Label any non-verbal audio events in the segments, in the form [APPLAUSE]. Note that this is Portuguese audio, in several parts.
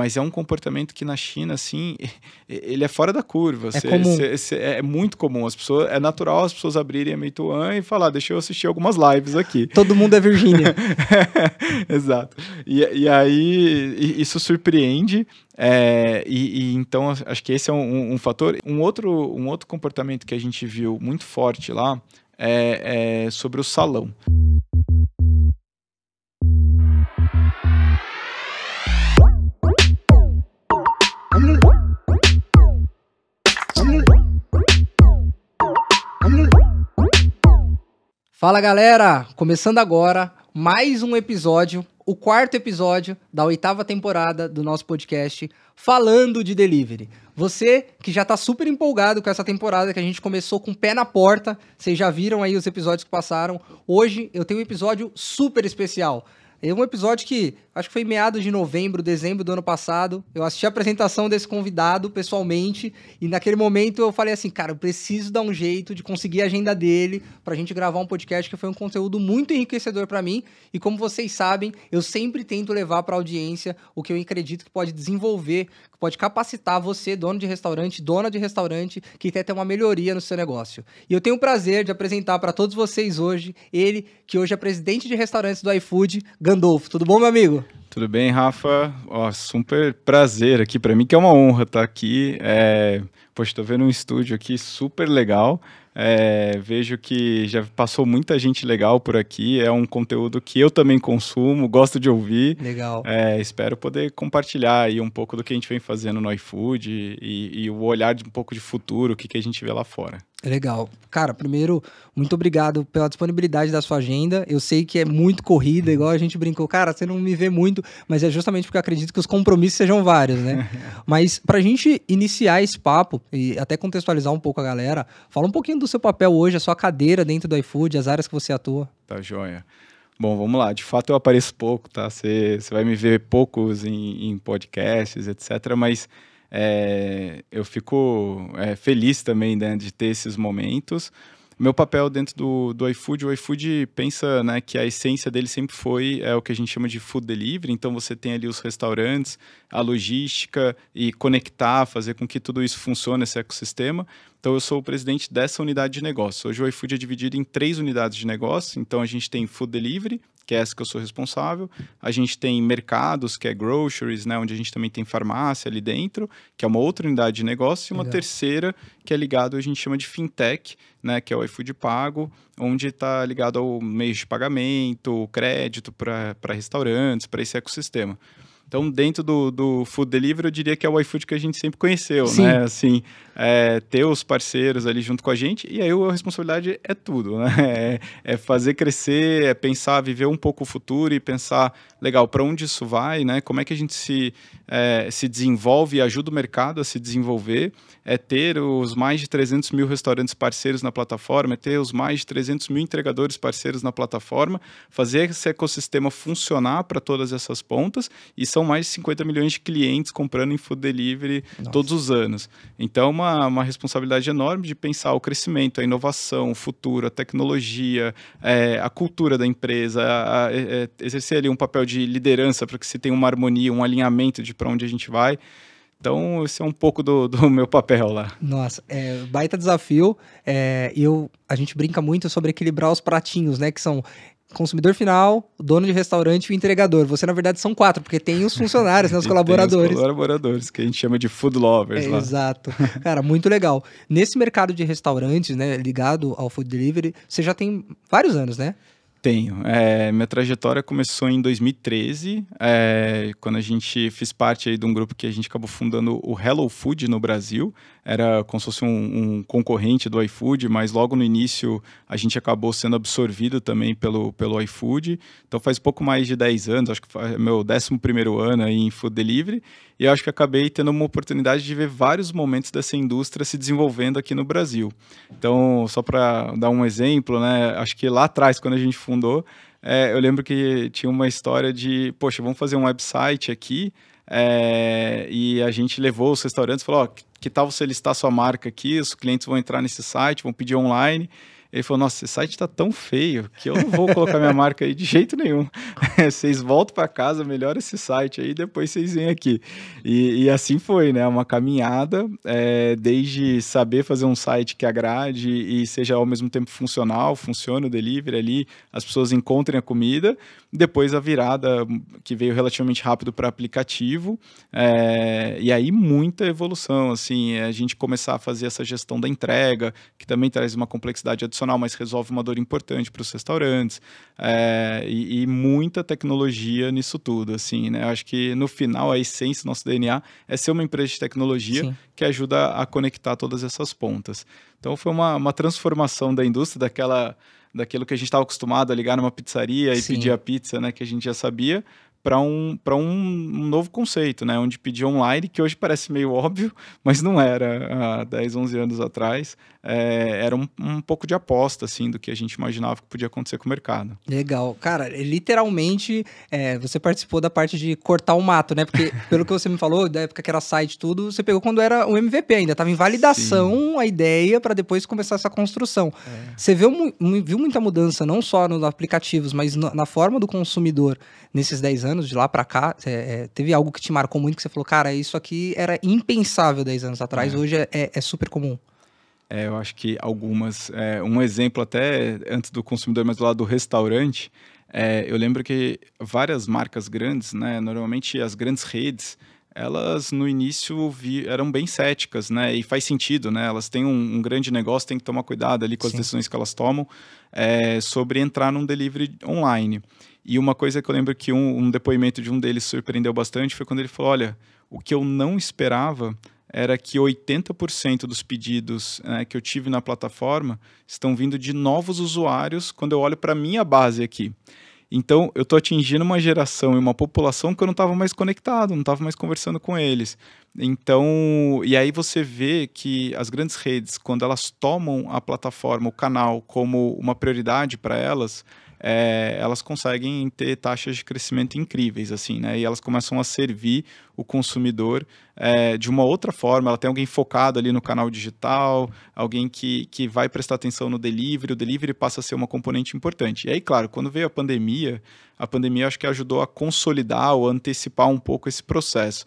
mas é um comportamento que na China, assim, [LAUGHS] ele é fora da curva. É, cê, comum. Cê, cê, é, é muito comum. As pessoas, é natural as pessoas abrirem a Meituan e falar, deixa eu assistir algumas lives aqui. [LAUGHS] Todo mundo é Virgínia. [LAUGHS] Exato. E, e aí, isso surpreende é, e, e, então acho que esse é um, um, fator. Um outro, um outro comportamento que a gente viu muito forte lá é, é sobre o salão. Fala galera! Começando agora mais um episódio, o quarto episódio da oitava temporada do nosso podcast Falando de Delivery. Você que já tá super empolgado com essa temporada que a gente começou com o pé na porta, vocês já viram aí os episódios que passaram. Hoje eu tenho um episódio super especial. É um episódio que acho que foi em meados de novembro, dezembro do ano passado. Eu assisti a apresentação desse convidado pessoalmente e naquele momento eu falei assim, cara, eu preciso dar um jeito de conseguir a agenda dele para a gente gravar um podcast que foi um conteúdo muito enriquecedor para mim. E como vocês sabem, eu sempre tento levar para audiência o que eu acredito que pode desenvolver pode capacitar você, dono de restaurante, dona de restaurante, que quer ter uma melhoria no seu negócio. E eu tenho o prazer de apresentar para todos vocês hoje ele, que hoje é presidente de restaurantes do iFood, Gandolfo. Tudo bom, meu amigo? Tudo bem, Rafa? Ó, super prazer aqui para mim, que é uma honra estar tá aqui. É... Poxa, estou vendo um estúdio aqui super legal. É, vejo que já passou muita gente legal por aqui. É um conteúdo que eu também consumo, gosto de ouvir. Legal. É, espero poder compartilhar aí um pouco do que a gente vem fazendo no iFood e, e o olhar de um pouco de futuro, o que, que a gente vê lá fora. Legal. Cara, primeiro, muito obrigado pela disponibilidade da sua agenda. Eu sei que é muito corrida, igual a gente brincou. Cara, você não me vê muito, mas é justamente porque eu acredito que os compromissos sejam vários, né? [LAUGHS] mas para a gente iniciar esse papo e até contextualizar um pouco a galera, fala um pouquinho do seu papel hoje, a sua cadeira dentro do iFood, as áreas que você atua. Tá joia. Bom, vamos lá. De fato, eu apareço pouco, tá? Você vai me ver poucos em, em podcasts, etc. Mas é, eu fico é, feliz também né, de ter esses momentos. Meu papel dentro do, do iFood, o iFood pensa né, que a essência dele sempre foi é, o que a gente chama de food delivery, então você tem ali os restaurantes, a logística e conectar, fazer com que tudo isso funcione, esse ecossistema. Então eu sou o presidente dessa unidade de negócio. Hoje o iFood é dividido em três unidades de negócio, então a gente tem food delivery, que é essa que eu sou responsável. A gente tem mercados, que é groceries, né, onde a gente também tem farmácia ali dentro, que é uma outra unidade de negócio, e uma Legal. terceira que é ligado, a gente chama de fintech, né, que é o iFood Pago, onde está ligado ao meio de pagamento, crédito para restaurantes, para esse ecossistema. Então, dentro do, do food delivery, eu diria que é o iFood que a gente sempre conheceu, Sim. né? Assim, é, ter os parceiros ali junto com a gente, e aí a responsabilidade é tudo, né? [LAUGHS] É, é fazer crescer, é pensar, viver um pouco o futuro e pensar, legal, para onde isso vai, né? Como é que a gente se, é, se desenvolve e ajuda o mercado a se desenvolver, é ter os mais de 300 mil restaurantes parceiros na plataforma, é ter os mais de 300 mil entregadores parceiros na plataforma, fazer esse ecossistema funcionar para todas essas pontas, e são são mais de 50 milhões de clientes comprando em food delivery Nossa. todos os anos. Então, é uma, uma responsabilidade enorme de pensar o crescimento, a inovação, o futuro, a tecnologia, é, a cultura da empresa, a, a, é, é exercer ali um papel de liderança para que se tenha uma harmonia, um alinhamento de para onde a gente vai. Então, esse é um pouco do, do meu papel lá. Nossa, é, baita desafio. É, eu, a gente brinca muito sobre equilibrar os pratinhos, né? Que são consumidor final, o dono de restaurante e o entregador. Você, na verdade, são quatro, porque tem os funcionários, né, os [LAUGHS] colaboradores. os colaboradores, que a gente chama de food lovers é, lá. Exato. [LAUGHS] Cara, muito legal. Nesse mercado de restaurantes, né, ligado ao food delivery, você já tem vários anos, né? Tenho. É, minha trajetória começou em 2013, é, quando a gente fez parte aí de um grupo que a gente acabou fundando o Hello Food no Brasil era como se fosse um, um, concorrente do iFood, mas logo no início a gente acabou sendo absorvido também pelo, pelo iFood. Então faz pouco mais de 10 anos, acho que foi é meu 11 ano aí em food delivery, e eu acho que acabei tendo uma oportunidade de ver vários momentos dessa indústria se desenvolvendo aqui no Brasil. Então, só para dar um exemplo, né, acho que lá atrás, quando a gente fundou, é, eu lembro que tinha uma história de, poxa, vamos fazer um website aqui, é, e a gente levou os restaurantes e falou: ó, que, que tal você listar sua marca aqui? Os clientes vão entrar nesse site, vão pedir online. Ele falou: Nossa, esse site está tão feio que eu não vou colocar minha [LAUGHS] marca aí de jeito nenhum. [LAUGHS] vocês voltam para casa, melhora esse site aí, depois vocês vêm aqui. E, e assim foi, né? Uma caminhada, é, desde saber fazer um site que agrade e seja ao mesmo tempo funcional, funcione o delivery ali, as pessoas encontrem a comida, depois a virada hum, que veio relativamente rápido para aplicativo, é, e aí muita evolução, assim, é, a gente começar a fazer essa gestão da entrega, que também traz uma complexidade adicional, mas resolve uma dor importante para os restaurantes, é, e, e, muita tecnologia nisso tudo, assim, né? acho que no final a essência do nosso DNA é ser uma empresa de tecnologia Sim. que ajuda a conectar todas essas pontas. Então foi uma, uma transformação da indústria, daquela daquilo que a gente estava acostumado a ligar numa pizzaria e Sim. pedir a pizza, né? Que a gente já sabia, para um, um, um novo conceito, né? Onde pedir online, que hoje parece meio óbvio, [LAUGHS] mas não era há 10, 11 anos atrás. É, era um, um pouco de aposta, assim, do que a gente imaginava que podia acontecer com o mercado. Legal. Cara, é literalmente, é, você participou da parte de cortar o mato, né? Porque, [LAUGHS] pelo que você me falou, da época que era site tudo, você pegou quando era o MVP ainda. Tava em validação Sim. a ideia para depois começar essa construção. É. Você viu, viu muita mudança, não só nos aplicativos, mas na, na forma do consumidor nesses 10 anos? anos, de lá para cá, é, é, teve algo que te marcou muito que você falou, cara, isso aqui era impensável 10 anos atrás, é. hoje é, é, é, super comum. É, eu acho que algumas. É, um exemplo até antes do consumidor, mas do lado do restaurante, eu lembro que várias marcas grandes, né, normalmente as grandes redes, elas no início vi, eram bem céticas, né? E faz sentido, né? Elas têm um, um grande negócio, tem que tomar cuidado ali com as Sim. decisões que elas tomam é, sobre entrar num delivery online. E uma coisa que eu lembro que um, um depoimento de um deles surpreendeu bastante foi quando ele falou: olha, o que eu não esperava era que 80% dos pedidos né, que eu tive na plataforma estão vindo de novos usuários quando eu olho para a minha base aqui. Então, eu estou atingindo uma geração e uma população que eu não estava mais conectado, não estava mais conversando com eles. Então, e aí você vê que as grandes redes, quando elas tomam a plataforma, o canal, como uma prioridade para elas, é, elas conseguem ter taxas de crescimento incríveis, assim, né? E elas começam a servir o consumidor é, de uma outra forma. Ela tem alguém focado ali no canal digital, alguém que, que vai prestar atenção no delivery, o delivery passa a ser uma componente importante. E aí, claro, quando veio a pandemia, a pandemia acho que ajudou a consolidar ou antecipar um pouco esse processo.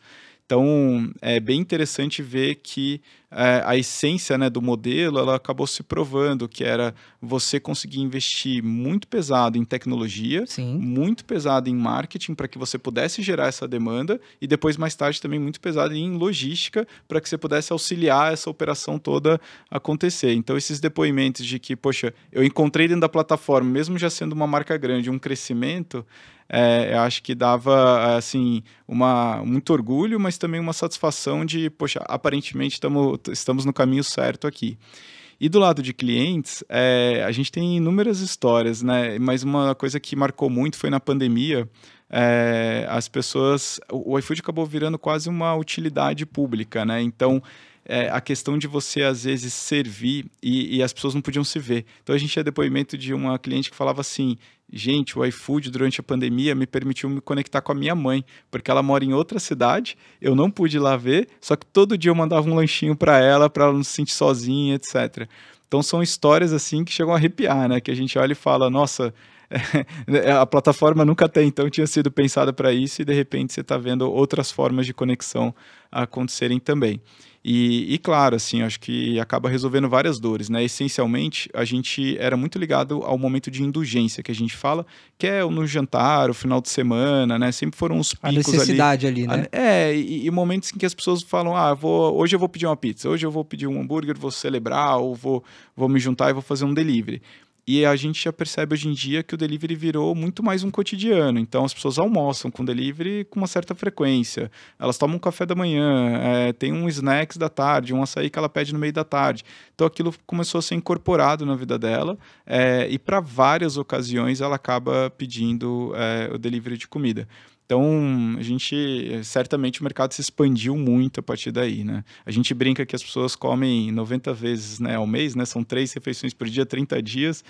Então, é bem interessante ver que é, a essência né, do modelo ela acabou se provando, que era você conseguir investir muito pesado em tecnologia, Sim. muito pesado em marketing para que você pudesse gerar essa demanda e depois, mais tarde, também muito pesado em logística para que você pudesse auxiliar essa operação toda acontecer. Então, esses depoimentos de que, poxa, eu encontrei dentro da plataforma, mesmo já sendo uma marca grande, um crescimento, é, eu acho que dava, assim, uma, muito orgulho, mas também uma satisfação de, poxa, aparentemente tamo, estamos no caminho certo aqui. E do lado de clientes, é, a gente tem inúmeras histórias, né? Mas uma coisa que marcou muito foi na pandemia. É, as pessoas. O, o iFood acabou virando quase uma utilidade pública, né? Então. É, a questão de você, às vezes, servir e, e, as pessoas não podiam se ver. Então, a gente tinha depoimento de uma cliente que falava assim: gente, o iFood durante a pandemia me permitiu me conectar com a minha mãe, porque ela mora em outra cidade, eu não pude ir lá ver, só que todo dia eu mandava um lanchinho para ela, para ela não se sentir sozinha, etc. Então são histórias assim que chegam a arrepiar, né? Que a gente olha e fala, nossa, [LAUGHS] a plataforma nunca até então tinha sido pensada para isso e de repente você está vendo outras formas de conexão acontecerem também. E, e, claro, assim, acho que acaba resolvendo várias dores, né? Essencialmente, a gente era muito ligado ao momento de indulgência que a gente fala, que é no jantar, o final de semana, né? Sempre foram os picos ali. A necessidade ali, ali né? A, é, e, e, momentos em que as pessoas falam, ah, vou, hoje eu vou pedir uma pizza, hoje eu vou pedir um hambúrguer, vou celebrar, ou vou, vou me juntar e vou fazer um delivery. E a gente já percebe hoje em dia que o delivery virou muito mais um cotidiano. Então, as pessoas almoçam com delivery com uma certa frequência. Elas tomam um café da manhã, é, tem um snacks da tarde, um açaí que ela pede no meio da tarde. Então, aquilo começou a ser incorporado na vida dela. É, e para várias ocasiões, ela acaba pedindo é, o delivery de comida. Então, a gente certamente o mercado se expandiu muito a partir daí, né? A gente brinca que as pessoas comem 90 vezes né, ao mês, né? São três refeições por dia, 30 dias.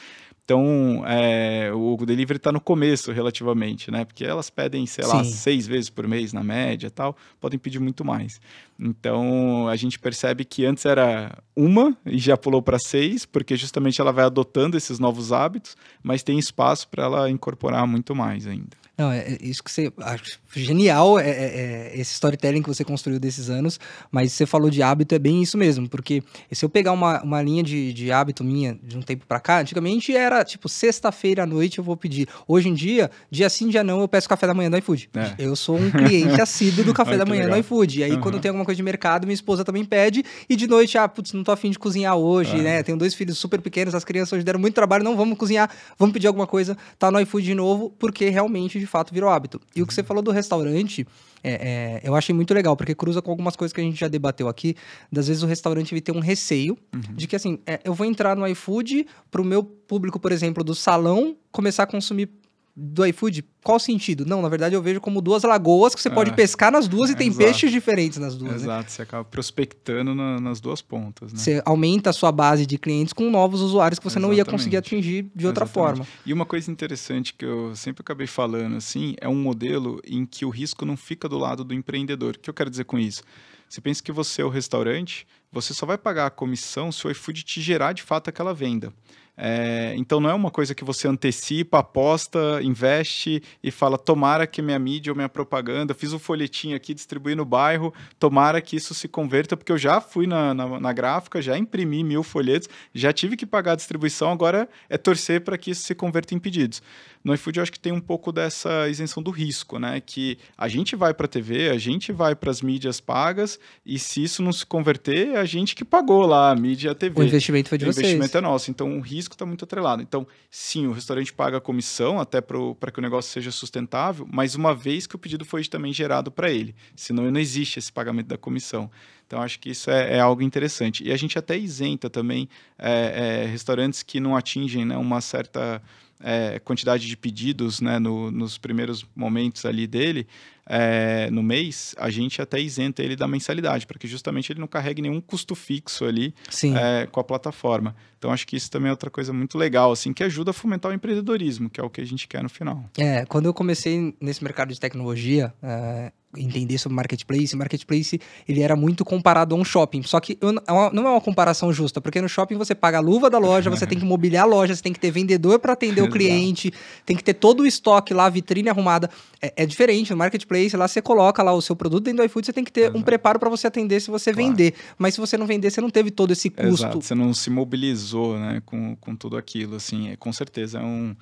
Então, é, o delivery está no começo relativamente, né? Porque elas pedem, sei lá, Sim. seis vezes por mês na média tal, podem pedir muito mais. Então, a gente percebe que antes era uma e já pulou para seis, porque justamente ela vai adotando esses novos hábitos, mas tem espaço para ela incorporar muito mais ainda. Não, é, é, isso que você. Acho genial é, é, é, esse storytelling que você construiu desses anos, mas você falou de hábito, é bem isso mesmo, porque se eu pegar uma, uma linha de, de hábito minha de um tempo pra cá, antigamente era tipo sexta-feira à noite eu vou pedir. Hoje em dia, dia sim, dia não, eu peço café da manhã do iFood. É. Eu sou um cliente assíduo do [LAUGHS] café Olha, da manhã legal. do iFood. E aí, uhum. quando tem alguma coisa de mercado, minha esposa também pede, e de noite, ah, putz, não tô afim de cozinhar hoje, uhum. né? Tenho dois filhos super pequenos, as crianças hoje deram muito trabalho, não vamos cozinhar, vamos pedir alguma coisa, tá no iFood de novo, porque realmente de fato virou hábito. E o que você uhum. falou do restaurante, é, é, eu achei muito legal, porque cruza com algumas coisas que a gente já debateu aqui. Das vezes o restaurante ele tem um receio uhum. de que, assim, é, eu vou entrar no iFood para o meu público, por exemplo, do salão começar a consumir do iFood, qual sentido? Não, na verdade eu vejo como duas lagoas que você é. pode ah, pescar nas duas é, e tem exato. peixes diferentes nas duas. Né? Exato, né? você acaba prospectando na, nas duas pontas. Né? Você aumenta a sua base de clientes com novos usuários que você Exatamente. não ia conseguir atingir de outra Exatamente. forma. E uma coisa interessante que eu sempre acabei falando assim é um modelo em que o risco não fica do lado do empreendedor. O que eu quero dizer com isso? Você pensa que você é o restaurante, você só vai pagar a comissão se o iFood te gerar de fato aquela venda. É, então não é uma coisa que você antecipa, aposta, investe e fala: tomara que minha mídia ou minha propaganda, fiz um folhetinho aqui, distribuí no bairro, tomara que isso se converta, porque eu já fui na, na, na gráfica, já imprimi mil folhetos, já tive que pagar a distribuição, agora é torcer para que isso se converta em pedidos. No iFood eu acho que tem um pouco dessa isenção do risco, né? Que a gente vai para a TV, a gente vai para as mídias pagas e se isso não se converter, é a gente que pagou lá a mídia e a TV. O investimento foi de o vocês. O investimento é nosso, então o risco está muito atrelado. Então, sim, o restaurante paga a comissão até para que o negócio seja sustentável, mas uma vez que o pedido foi também gerado para ele, senão não existe esse pagamento da comissão. Então, acho que isso é, é, algo interessante. E a gente até isenta também é, é, restaurantes que não atingem né, uma certa é, quantidade de pedidos né, no, nos primeiros momentos ali dele, é, no mês, a gente até isenta ele da mensalidade, para que justamente ele não carregue nenhum custo fixo ali é, com a plataforma. Então, acho que isso também é outra coisa muito legal, assim, que ajuda a fomentar o empreendedorismo, que é o que a gente quer no final. É, quando eu comecei nesse mercado de tecnologia, é entender sobre marketplace. Marketplace ele era muito comparado a um shopping, só que é não é uma comparação justa, porque no shopping você paga a luva da loja, você tem que mobiliar a loja, você tem que ter vendedor para atender o [LAUGHS] cliente, tem que ter todo o estoque lá, vitrine arrumada. É, é diferente no marketplace marketplace, lá você coloca lá o seu produto dentro do iFood, você tem que ter Exato. um preparo para você atender se você claro. vender. Mas se você não vender, você não teve todo esse custo. Exato. Você não se mobilizou né, com, com tudo aquilo, assim. É, com certeza é um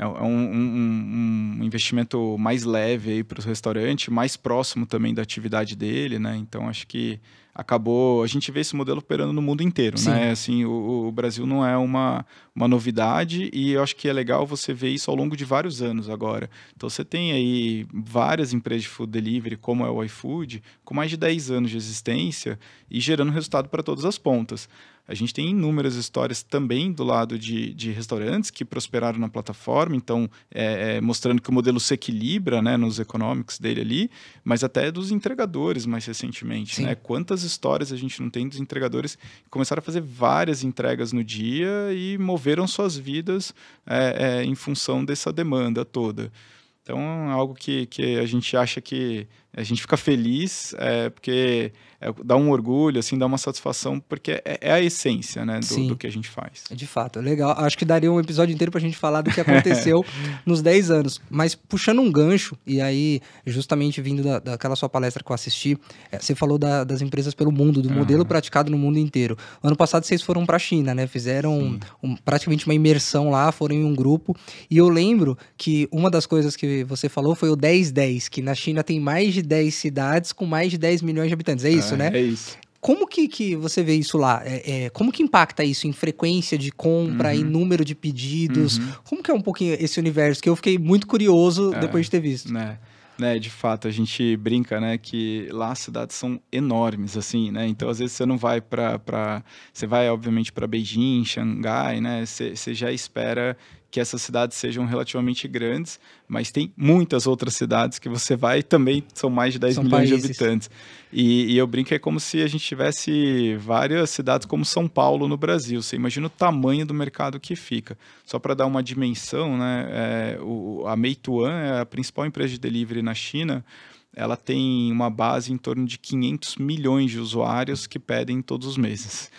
é, é um, um, um, investimento mais leve aí para o restaurante, mais próximo também da atividade dele, né? Então acho que acabou. A gente vê esse modelo operando no mundo inteiro, né? Sim. né? Assim, o, o, Brasil não é uma, uma novidade e eu acho que é legal você ver isso ao longo de vários anos agora. Então você tem aí várias empresas de food delivery, como é o iFood, com mais de 10 anos de existência e gerando resultado para todas as pontas. A gente tem inúmeras histórias também do lado de, de restaurantes que prosperaram na plataforma, então é, é, mostrando que o modelo se equilibra né, nos economics dele ali, mas até dos entregadores mais recentemente. Né? Quantas histórias a gente não tem dos entregadores que começaram a fazer várias entregas no dia e moveram suas vidas é, é em função dessa demanda toda. Então, é algo que, que a gente acha que a gente fica feliz é, porque é, dá um orgulho, assim, dá uma satisfação, porque é, é a essência, né, do, do, que a gente faz. É de fato, legal. Acho que daria um episódio inteiro para a gente falar do que aconteceu [LAUGHS] é. nos 10 anos. Mas puxando um gancho, e aí, justamente vindo da, daquela sua palestra que eu assisti, é, você falou da, das empresas pelo mundo, do uhum. modelo praticado no mundo inteiro. Ano passado vocês foram para a China, né, fizeram um, praticamente uma imersão lá, foram em um grupo, e eu lembro que uma das coisas que você falou foi o 10-10, que na China tem mais de de 10 cidades com mais de 10 milhões de habitantes. É isso, ah, né? É isso. Como que, que você vê isso lá? É, é, como que impacta isso em frequência de compra, uhum. em número de pedidos? Uhum. Como que é um pouquinho esse universo? Que eu fiquei muito curioso é, depois de ter visto. Né? Né, de fato, a gente brinca, né, que lá as cidades são enormes, assim, né, então às vezes você não vai para, você vai obviamente para Beijing, Xangai, né, você já espera que essas cidades sejam relativamente grandes, mas tem muitas outras cidades que você vai e também são mais de 10 são milhões países. de habitantes. E, e, eu brinco, é como se a gente tivesse várias cidades como São Paulo no Brasil. Você imagina o tamanho do mercado que fica. Só para dar uma dimensão, né, é, o, a Meituan é a principal empresa de delivery na China, ela tem uma base em torno de 500 milhões de usuários que pedem todos os meses.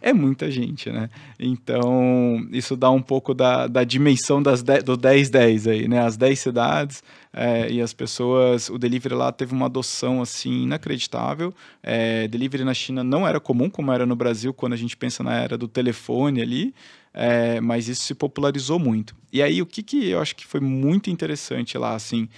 É, [LAUGHS] é muita gente, né? Então, isso dá um pouco da, da dimensão das de, do 10-10 aí, né? As 10 cidades é, e as pessoas... O delivery lá teve uma adoção, assim, inacreditável. É, delivery na China não era comum, como era no Brasil, quando a gente pensa na era do telefone ali. Eh, mas isso se popularizou muito. E aí, o que, que eu acho que foi muito interessante lá, assim...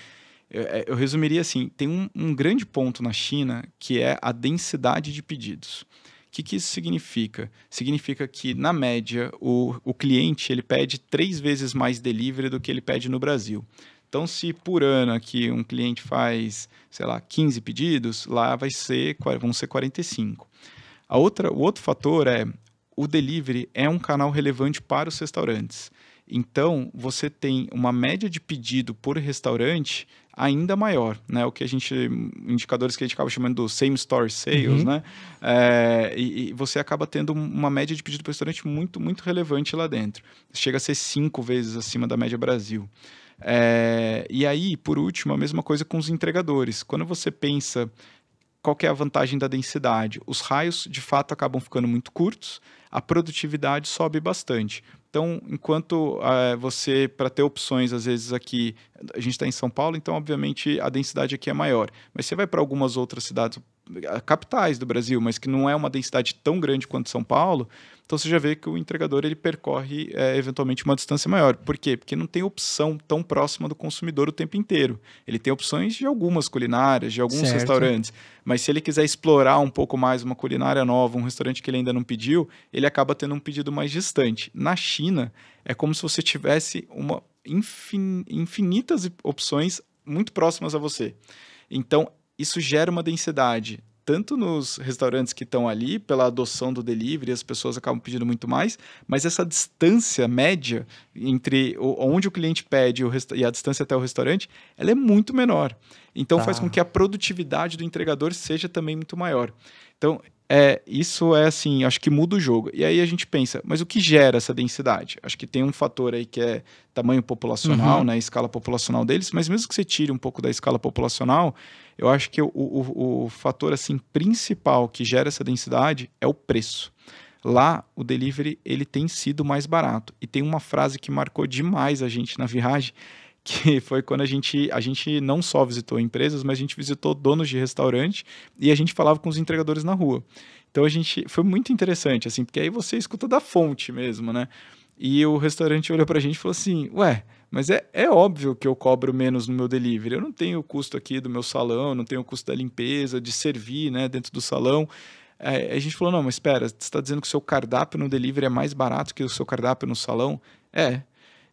Eu, é, eu resumiria assim: tem um, um grande ponto na China que é a densidade de pedidos. O que, que, isso significa? Significa que, na média, o, o cliente ele pede três vezes mais delivery do que ele pede no Brasil. Então, se por ano aqui um cliente faz, sei lá, 15 pedidos, lá vai ser, vão ser 45. A outra, o outro fator é o delivery é um canal relevante para os restaurantes. Então, você tem uma média de pedido por restaurante ainda maior, né? O que a gente indicadores que a gente acaba chamando do same store sales, uhum. né? É, e, e, você acaba tendo uma média de pedido por restaurante muito muito relevante lá dentro. Chega a ser cinco vezes acima da média Brasil. É, e aí, por último, a mesma coisa com os entregadores. Quando você pensa qual é a vantagem da densidade? Os raios, de fato, acabam ficando muito curtos, a produtividade sobe bastante. Então, enquanto é, você, para ter opções, às vezes aqui, a gente está em São Paulo, então, obviamente, a densidade aqui é maior. Mas você vai para algumas outras cidades, ah, capitais do Brasil, mas que não é uma densidade tão grande quanto São Paulo, então você já vê que o entregador ele percorre é, eventualmente uma distância maior. Por quê? Porque não tem opção tão próxima do consumidor o tempo inteiro. Ele tem opções de algumas culinárias, de alguns certo. restaurantes. Mas se ele quiser explorar um pouco mais uma culinária nova, um restaurante que ele ainda não pediu, ele acaba tendo um pedido mais distante. Na China, é como se você tivesse uma infin... infinitas opções muito próximas a você. Então, isso gera uma densidade tanto nos restaurantes que estão ali, pela adoção do delivery, as pessoas acabam pedindo muito mais, mas essa distância média entre onde o cliente pede e a distância até o restaurante, ela é muito menor. Então tá. faz com que a produtividade do entregador seja também muito maior. Então, é, isso é assim, acho que muda o jogo. E aí a gente pensa, mas o que gera essa densidade? Acho que tem um fator aí que é tamanho populacional, uhum. né, escala populacional deles, mas mesmo que você tire um pouco da escala populacional, eu acho que o, o, o fator assim principal que gera essa densidade é o preço. Lá o delivery ele tem sido mais barato. E tem uma frase que marcou demais a gente na viagem, que [LAUGHS] foi quando a gente, a gente não só visitou empresas, mas a gente visitou donos de restaurante e a gente falava com os entregadores na rua. Então a gente foi muito interessante, assim, porque aí você escuta da fonte mesmo, né? E o restaurante olhou pra gente e falou assim: Ué, mas é, é óbvio que eu cobro menos no meu delivery. Eu não tenho o custo aqui do meu salão, não tenho o custo da limpeza, de servir né, dentro do salão. É, a gente falou: Não, mas espera, você está dizendo que o seu cardápio no delivery é mais barato que o seu cardápio no salão? É,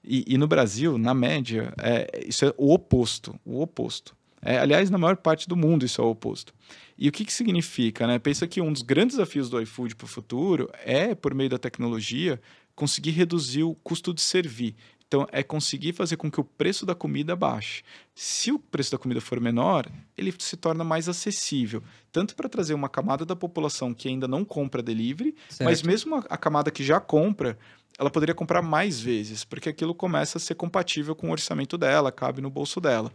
e, e no Brasil, na média, é, isso é o oposto, o oposto. É, aliás, na maior parte do mundo isso é o oposto. E o que, que significa? Né? Pensa que um dos grandes desafios do iFood para o futuro é, por meio da tecnologia, conseguir reduzir o custo de servir. Então, é conseguir fazer com que o preço da comida baixe. Se o preço da comida for menor, ele se torna mais acessível, tanto para trazer uma camada da população que ainda não compra delivery, certo. mas mesmo a, a, camada que já compra, ela poderia comprar mais vezes, porque aquilo começa a ser compatível com o orçamento dela, cabe no bolso dela.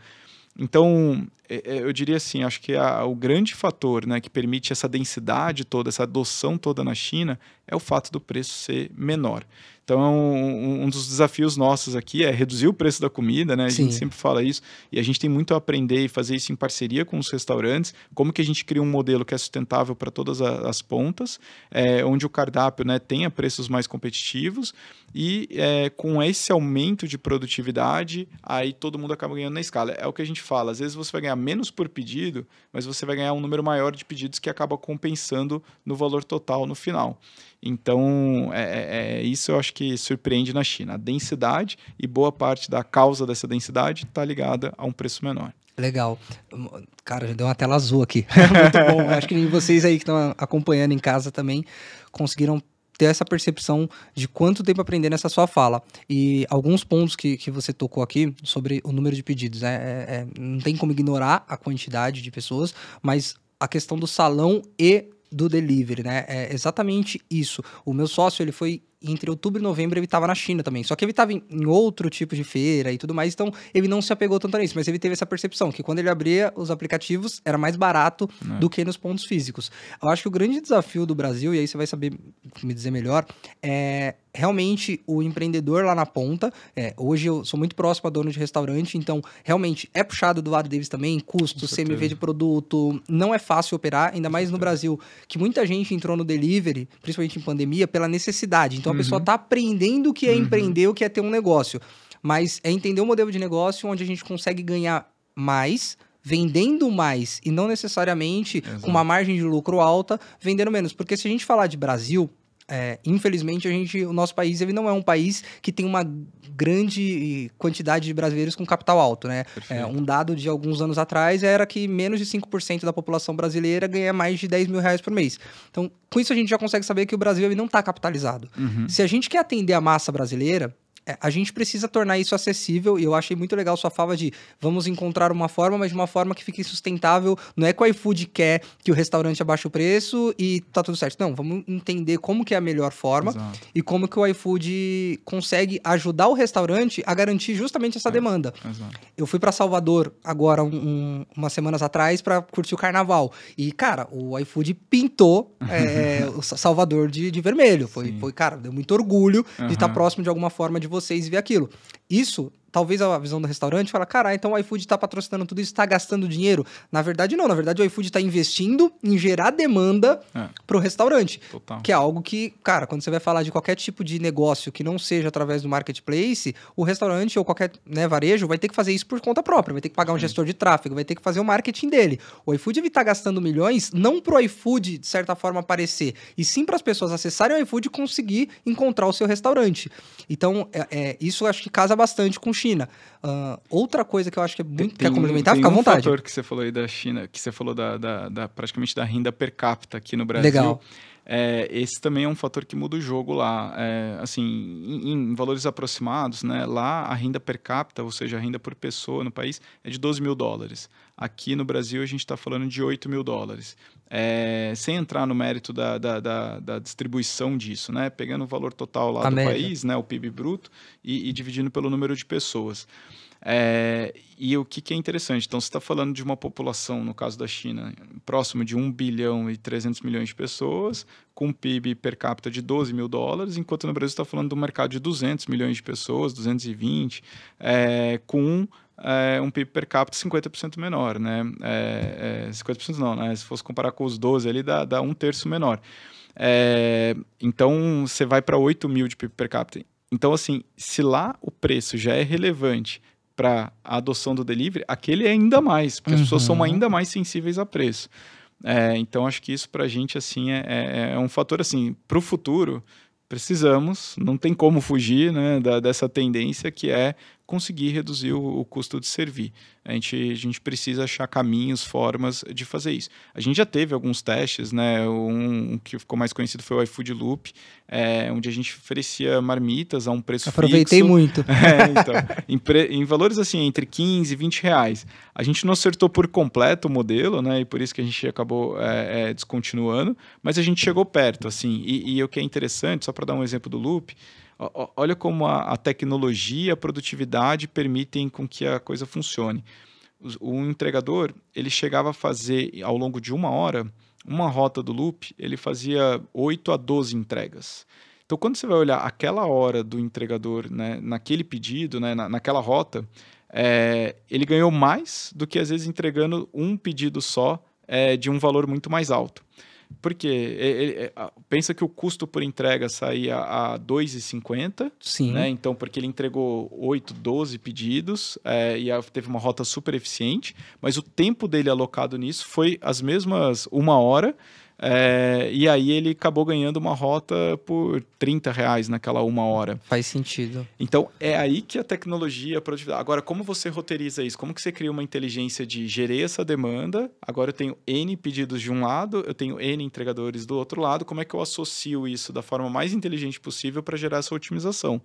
Então, é, é, eu diria assim, acho que a, o grande fator né, que permite essa densidade toda, essa adoção toda na China, é o fato do preço ser menor. Então, é um, um, dos desafios nossos aqui é reduzir o preço da comida, né? A Sim. gente sempre fala isso. E a gente tem muito a aprender e fazer isso em parceria com os restaurantes. Como que a gente cria um modelo que é sustentável para todas a, as pontas, é, onde o cardápio né, tenha preços mais competitivos. E é, com esse aumento de produtividade, aí todo mundo acaba ganhando na escala. É o que a gente fala. Às vezes você vai ganhar menos por pedido, mas você vai ganhar um número maior de pedidos que acaba compensando no valor total no final. Então, é, é, é, isso eu acho que surpreende na China. A densidade e boa parte da causa dessa densidade está ligada a um preço menor. Legal. Cara, já deu uma tela azul aqui. [LAUGHS] É muito bom. acho que vocês aí que estão acompanhando em casa também conseguiram ter essa percepção de quanto tempo aprender nessa sua fala. E alguns pontos que, que você tocou aqui sobre o número de pedidos, né? É, é, não tem como ignorar a quantidade de pessoas, mas a questão do salão e do delivery, né? É exatamente isso. O meu sócio, ele foi entre outubro e novembro ele estava na China também. Só que ele estava em, em, outro tipo de feira e tudo mais, então ele não se apegou tanto a isso. Mas ele teve essa percepção que quando ele abria os aplicativos era mais barato é. do que nos pontos físicos. Eu acho que o grande desafio do Brasil, e aí você vai saber me dizer melhor, é realmente o empreendedor lá na ponta. É, hoje eu sou muito próximo a dono de restaurante, então realmente é puxado do lado deles também, custo, CMV de produto, não é fácil operar, ainda mais no Brasil, que muita gente entrou no delivery, principalmente em pandemia, pela necessidade. Então uhum. a pessoa está uhum. aprendendo o que é uhum. empreender, o que é ter um negócio. Mas é entender o modelo de negócio onde a gente consegue ganhar mais vendendo mais e não necessariamente Exato. com uma margem de lucro alta, vendendo menos. Porque se a gente falar de Brasil, é, infelizmente a gente, o nosso país ele não é um país que tem uma grande quantidade de brasileiros com capital alto, né? É, um dado de alguns anos atrás era que menos de 5% da população brasileira ganha mais de 10 mil reais por mês. Então, com isso a gente já consegue saber que o Brasil ele não está capitalizado. Uhum. Se a gente quer atender a massa brasileira, é, a gente precisa tornar isso acessível e eu achei muito legal sua fala de vamos encontrar uma forma, mas de uma forma que fique sustentável. Não é que o iFood quer que o restaurante abaixe o preço e tá tudo certo. Não, vamos entender como que é a melhor forma Exato. e como que o iFood consegue ajudar o restaurante a garantir justamente essa é. demanda. Exato. Eu fui para Salvador agora um, umas semanas atrás para curtir o carnaval e cara, o iFood pintou [LAUGHS] é, o Salvador de, de vermelho. Foi, foi, cara, deu muito orgulho uhum. de estar tá próximo de alguma forma de vocês ver aquilo. Isso talvez a visão do restaurante fala, cara, então o iFood está patrocinando tudo isso, está gastando dinheiro. Na verdade, não. Na verdade, o iFood está investindo em gerar demanda é. para o restaurante. Total. Que é algo que, cara, quando você vai falar de qualquer tipo de negócio que não seja através do marketplace, o restaurante ou qualquer né, varejo vai ter que fazer isso por conta própria. Vai ter que pagar um Sim. gestor de tráfego, vai ter que fazer o marketing dele. O iFood está gastando milhões, não para o iFood, de certa forma, aparecer, e sim para as pessoas acessarem o iFood e conseguir encontrar o seu restaurante. Então, é, é, isso acho que casa bastante com o China. Uh, outra coisa que eu acho que é muito. Tem, quer tem complementar? fica à vontade. fator que você falou aí da China, que você falou da, da, da praticamente da renda per capita aqui no Brasil. Legal. É, esse também é um fator que muda o jogo lá. É, assim, em, em, valores aproximados, né, lá a renda per capita, ou seja, a renda por pessoa no país, é de 12 mil dólares. Aqui no Brasil a gente está falando de 8 mil dólares. É, sem entrar no mérito da, da, da, da, distribuição disso, né? Pegando o valor total lá a do média. país, né? O PIB bruto, e, e dividindo pelo número de pessoas. É, e o que, que, é interessante? Então, você está falando de uma população, no caso da China, próximo de 1 bilhão e 300 milhões de pessoas, com um PIB per capita de 12 mil dólares, enquanto no Brasil está falando de um mercado de 200 milhões de pessoas, 220, é, com é, um PIB per capita 50% menor, né? É, é, 50% não, né? Se fosse comparar com os 12 ali, dá, dá um terço menor. É, então, você vai para 8 mil de PIB per capita. Então, assim, se lá o preço já é relevante para a adoção do delivery, aquele é ainda mais, porque uhum. as pessoas são uhum. ainda mais sensíveis a preço. É, então, acho que isso para a gente, assim, é, é, é um fator, assim, para o futuro, precisamos, não tem como fugir né, da, dessa tendência que é conseguir reduzir o, o, custo de servir. A gente, a gente precisa achar caminhos, formas de fazer isso. A gente já teve alguns testes, né? Um, um que ficou mais conhecido foi o iFood Loop, é, onde a gente oferecia marmitas a um preço Aproveitei fixo. muito. [LAUGHS] É, então, em, pre, em, valores assim, entre 15 e 20 reais. A gente não acertou por completo o modelo, né? E por isso que a gente acabou é, descontinuando, mas a gente chegou perto, assim. E, e o que é interessante, só para dar um exemplo do Loop, Olha como a, a tecnologia, a produtividade permitem com que a coisa funcione. O, o entregador, ele chegava a fazer, ao longo de uma hora, uma rota do loop, ele fazia 8 a 12 entregas. Então, quando você vai olhar aquela hora do entregador né, naquele pedido, né, na, naquela rota, é, ele ganhou mais do que às vezes entregando um pedido só é, de um valor muito mais alto. Porque ele, é, ele, é, é, pensa que o custo por entrega saía a R$ 2,50. Sim. Né? Então, porque ele entregou 8, 12 pedidos é, e teve uma rota super eficiente, mas o tempo dele alocado nisso foi as mesmas uma hora é, e aí ele acabou ganhando uma rota por 30 reais naquela uma hora. Faz sentido. Então é aí que a tecnologia, para Agora, como você roteiriza isso? Como que você cria uma inteligência de gerir essa demanda? Agora eu tenho N pedidos de um lado, eu tenho N entregadores do outro lado. Como é que eu associo isso da forma mais inteligente possível para gerar essa otimização?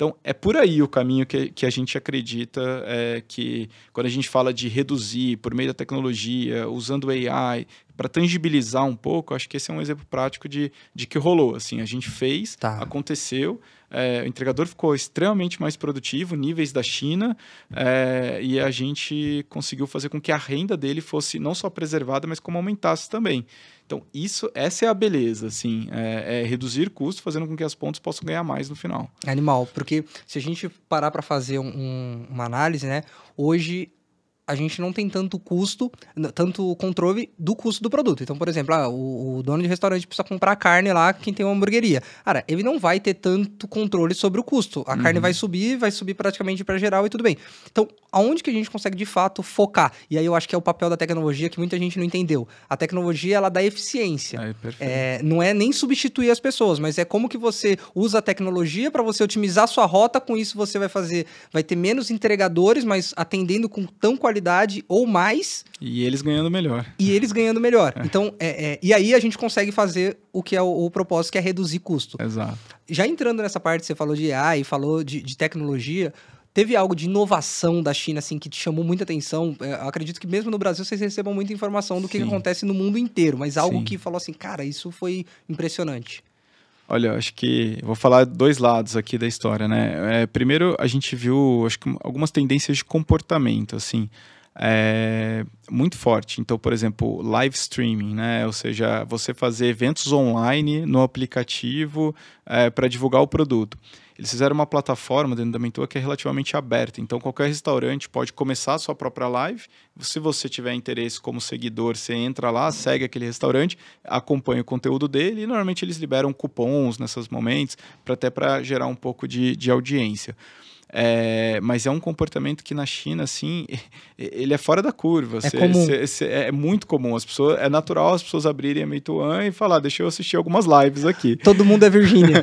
Então, é por aí o caminho que, que a gente acredita é, que, quando a gente fala de reduzir por meio da tecnologia, usando AI, para tangibilizar um pouco, acho que esse é um exemplo prático de, de que rolou. Assim, a gente fez, tá. aconteceu, é, o entregador ficou extremamente mais produtivo, níveis da China, é, e a gente conseguiu fazer com que a renda dele fosse não só preservada, mas como aumentasse também. Então, isso, essa é a beleza, assim, é, é reduzir custo, fazendo com que as pontas possam ganhar mais no final. Animal, porque se a gente parar para fazer um, um, uma análise, né, hoje a gente não tem tanto custo, tanto controle do custo do produto. Então, por exemplo, ah, o, o, dono de restaurante precisa comprar carne lá, quem tem uma hamburgueria. Cara, ele não vai ter tanto controle sobre o custo. A uhum. carne vai subir, vai subir praticamente para geral e tudo bem. Então, aonde que a gente consegue de fato focar? E aí eu acho que é o papel da tecnologia que muita gente não entendeu. A tecnologia, ela dá eficiência. Aí, é, é, não é nem substituir as pessoas, mas é como que você usa a tecnologia para você otimizar a sua rota, com isso você vai fazer, vai ter menos entregadores, mas atendendo com tão qualidade qualidade ou mais. E eles ganhando melhor. E eles ganhando melhor. É. Então, é, é, e aí a gente consegue fazer o que é o, o, propósito, que é reduzir custo. Exato. Já entrando nessa parte, você falou de AI, falou de, de tecnologia. Teve algo de inovação da China, assim, que te chamou muita atenção? É, eu acredito que mesmo no Brasil vocês recebam muita informação do que, que acontece no mundo inteiro, mas algo Sim. que falou assim, cara, isso foi impressionante. Olha, acho que vou falar dois lados aqui da história, né? É, primeiro, a gente viu acho que algumas tendências de comportamento, assim, é, muito forte. Então, por exemplo, live streaming, né? Ou seja, você fazer eventos online no aplicativo é, para divulgar o produto. Eles fizeram uma plataforma dentro da Mentor que é relativamente aberta. Então, qualquer restaurante pode começar a sua própria live. Se você tiver interesse como seguidor, você entra lá, segue aquele restaurante, acompanha o conteúdo dele e normalmente eles liberam cupons nesses momentos, para até para gerar um pouco de, de audiência. É, mas é um comportamento que na China, assim, [LAUGHS] ele é fora da curva. É, cê, comum. Cê, cê, é, é muito comum. As pessoas, é natural as pessoas abrirem a Meituan e falar, deixa eu assistir algumas lives aqui. Todo mundo é Virgínia.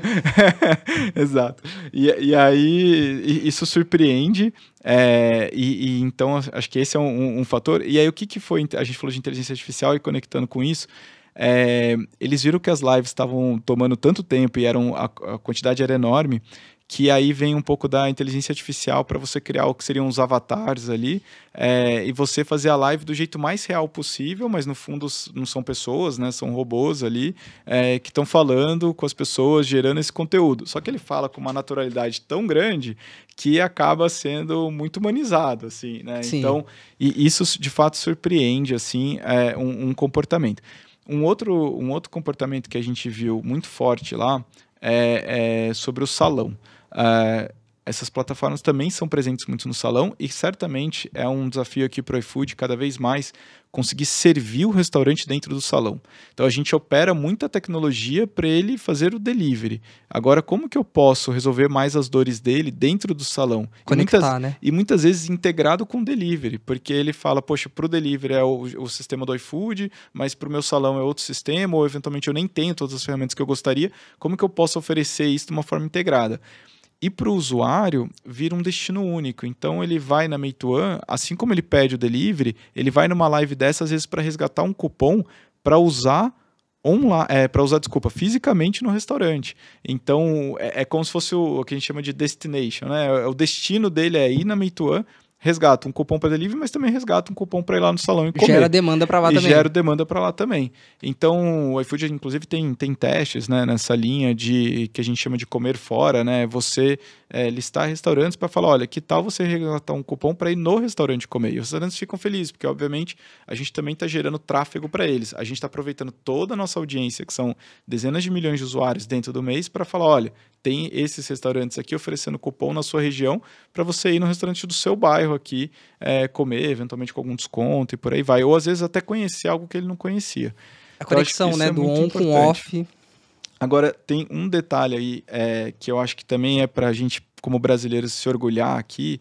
[LAUGHS] Exato. E, e, aí isso surpreende. É, e, e, então acho que esse é um, um, fator. E aí o que, que foi? A gente falou de inteligência artificial e conectando com isso. É, eles viram que as lives estavam tomando tanto tempo e eram a, a quantidade era enorme que aí vem um pouco da inteligência artificial para você criar o que seriam os avatares ali é, e você fazer a live do jeito mais real possível, mas no fundo não são pessoas, né? São robôs ali é, que estão falando com as pessoas, gerando esse conteúdo. Só que ele fala com uma naturalidade tão grande que acaba sendo muito humanizado, assim, né? Sim. Então, e isso de fato surpreende, assim, é, um, um comportamento. Um outro, um outro comportamento que a gente viu muito forte lá é, é sobre o salão. Uh, essas plataformas também são presentes muito no salão e certamente é um desafio aqui para o iFood cada vez mais conseguir servir o restaurante dentro do salão. Então a gente opera muita tecnologia para ele fazer o delivery. Agora como que eu posso resolver mais as dores dele dentro do salão? Conectar, e muitas, né? E muitas vezes integrado com o delivery, porque ele fala, poxa, para o delivery é o, o sistema do iFood, mas para o meu salão é outro sistema ou eventualmente eu nem tenho todas as ferramentas que eu gostaria. Como que eu posso oferecer isso de uma forma integrada? E para o usuário, vira um destino único. Então, ele vai na Meituan, assim como ele pede o delivery, ele vai numa live dessas às vezes, para resgatar um cupom para usar online, é, para usar, desculpa, fisicamente no restaurante. Então, é, é, como se fosse o, o que a gente chama de destination, né? O destino dele é ir na Meituan resgato um cupom para delivery, mas também resgato um cupom para ir lá no salão e comer. Gera demanda para lá e também. Gera demanda para lá também. Então, o iFood inclusive tem, tem testes, né, nessa linha de que a gente chama de comer fora, né? Você é, listar restaurantes para falar, olha, que tal você resgatar um cupom para ir no restaurante comer? E os restaurantes ficam felizes, porque obviamente a gente também está gerando tráfego para eles. A gente está aproveitando toda a nossa audiência, que são dezenas de milhões de usuários dentro do mês, para falar, olha, tem esses restaurantes aqui oferecendo cupom na sua região para você ir no restaurante do seu bairro aqui é, comer, eventualmente com algum desconto e por aí vai. Ou às vezes até conhecer algo que ele não conhecia. A então, conexão, né? É do on com off. Agora, tem um detalhe aí é, que eu acho que também é para a gente, como brasileiros, se orgulhar aqui.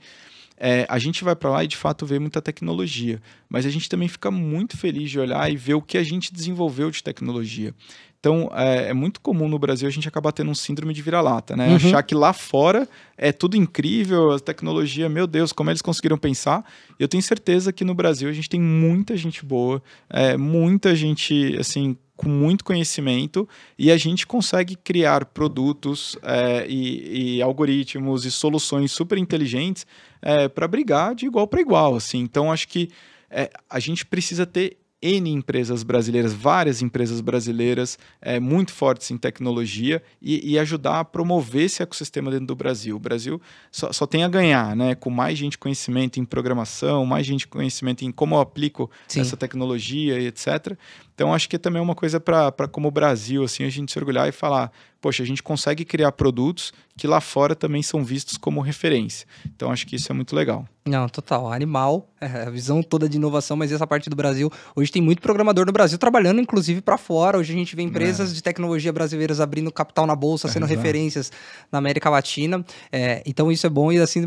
É, a gente vai para lá e de fato vê muita tecnologia, mas a gente também fica muito feliz de olhar e ver o que a gente desenvolveu de tecnologia. Então, é, é, muito comum no Brasil a gente acabar tendo um síndrome de vira-lata, né? Uhum. Achar que lá fora é tudo incrível, a tecnologia, meu Deus, como eles conseguiram pensar. Eu tenho certeza que no Brasil a gente tem muita gente boa, é, muita gente, assim, com muito conhecimento e a gente consegue criar produtos é, e, e, algoritmos e soluções super inteligentes é, para brigar de igual para igual, assim. Então, acho que é, a gente precisa ter N empresas brasileiras, várias empresas brasileiras é, muito fortes em tecnologia e, e, ajudar a promover esse ecossistema dentro do Brasil. O Brasil só, só, tem a ganhar, né? Com mais gente conhecimento em programação, mais gente conhecimento em como eu aplico Sim. essa tecnologia e etc. Então, acho que também é uma coisa para como o Brasil, assim, a gente se orgulhar e falar, poxa, a gente consegue criar produtos que lá fora também são vistos como referência. Então, acho que isso é muito legal. Não, total. Animal, [LAUGHS] é, a visão toda de inovação, mas essa parte do Brasil. Hoje tem muito programador no Brasil trabalhando, inclusive, para fora. Hoje a gente vê empresas é. de tecnologia brasileiras abrindo capital na bolsa, sendo é, referências na América Latina. É, então, isso é bom. E assim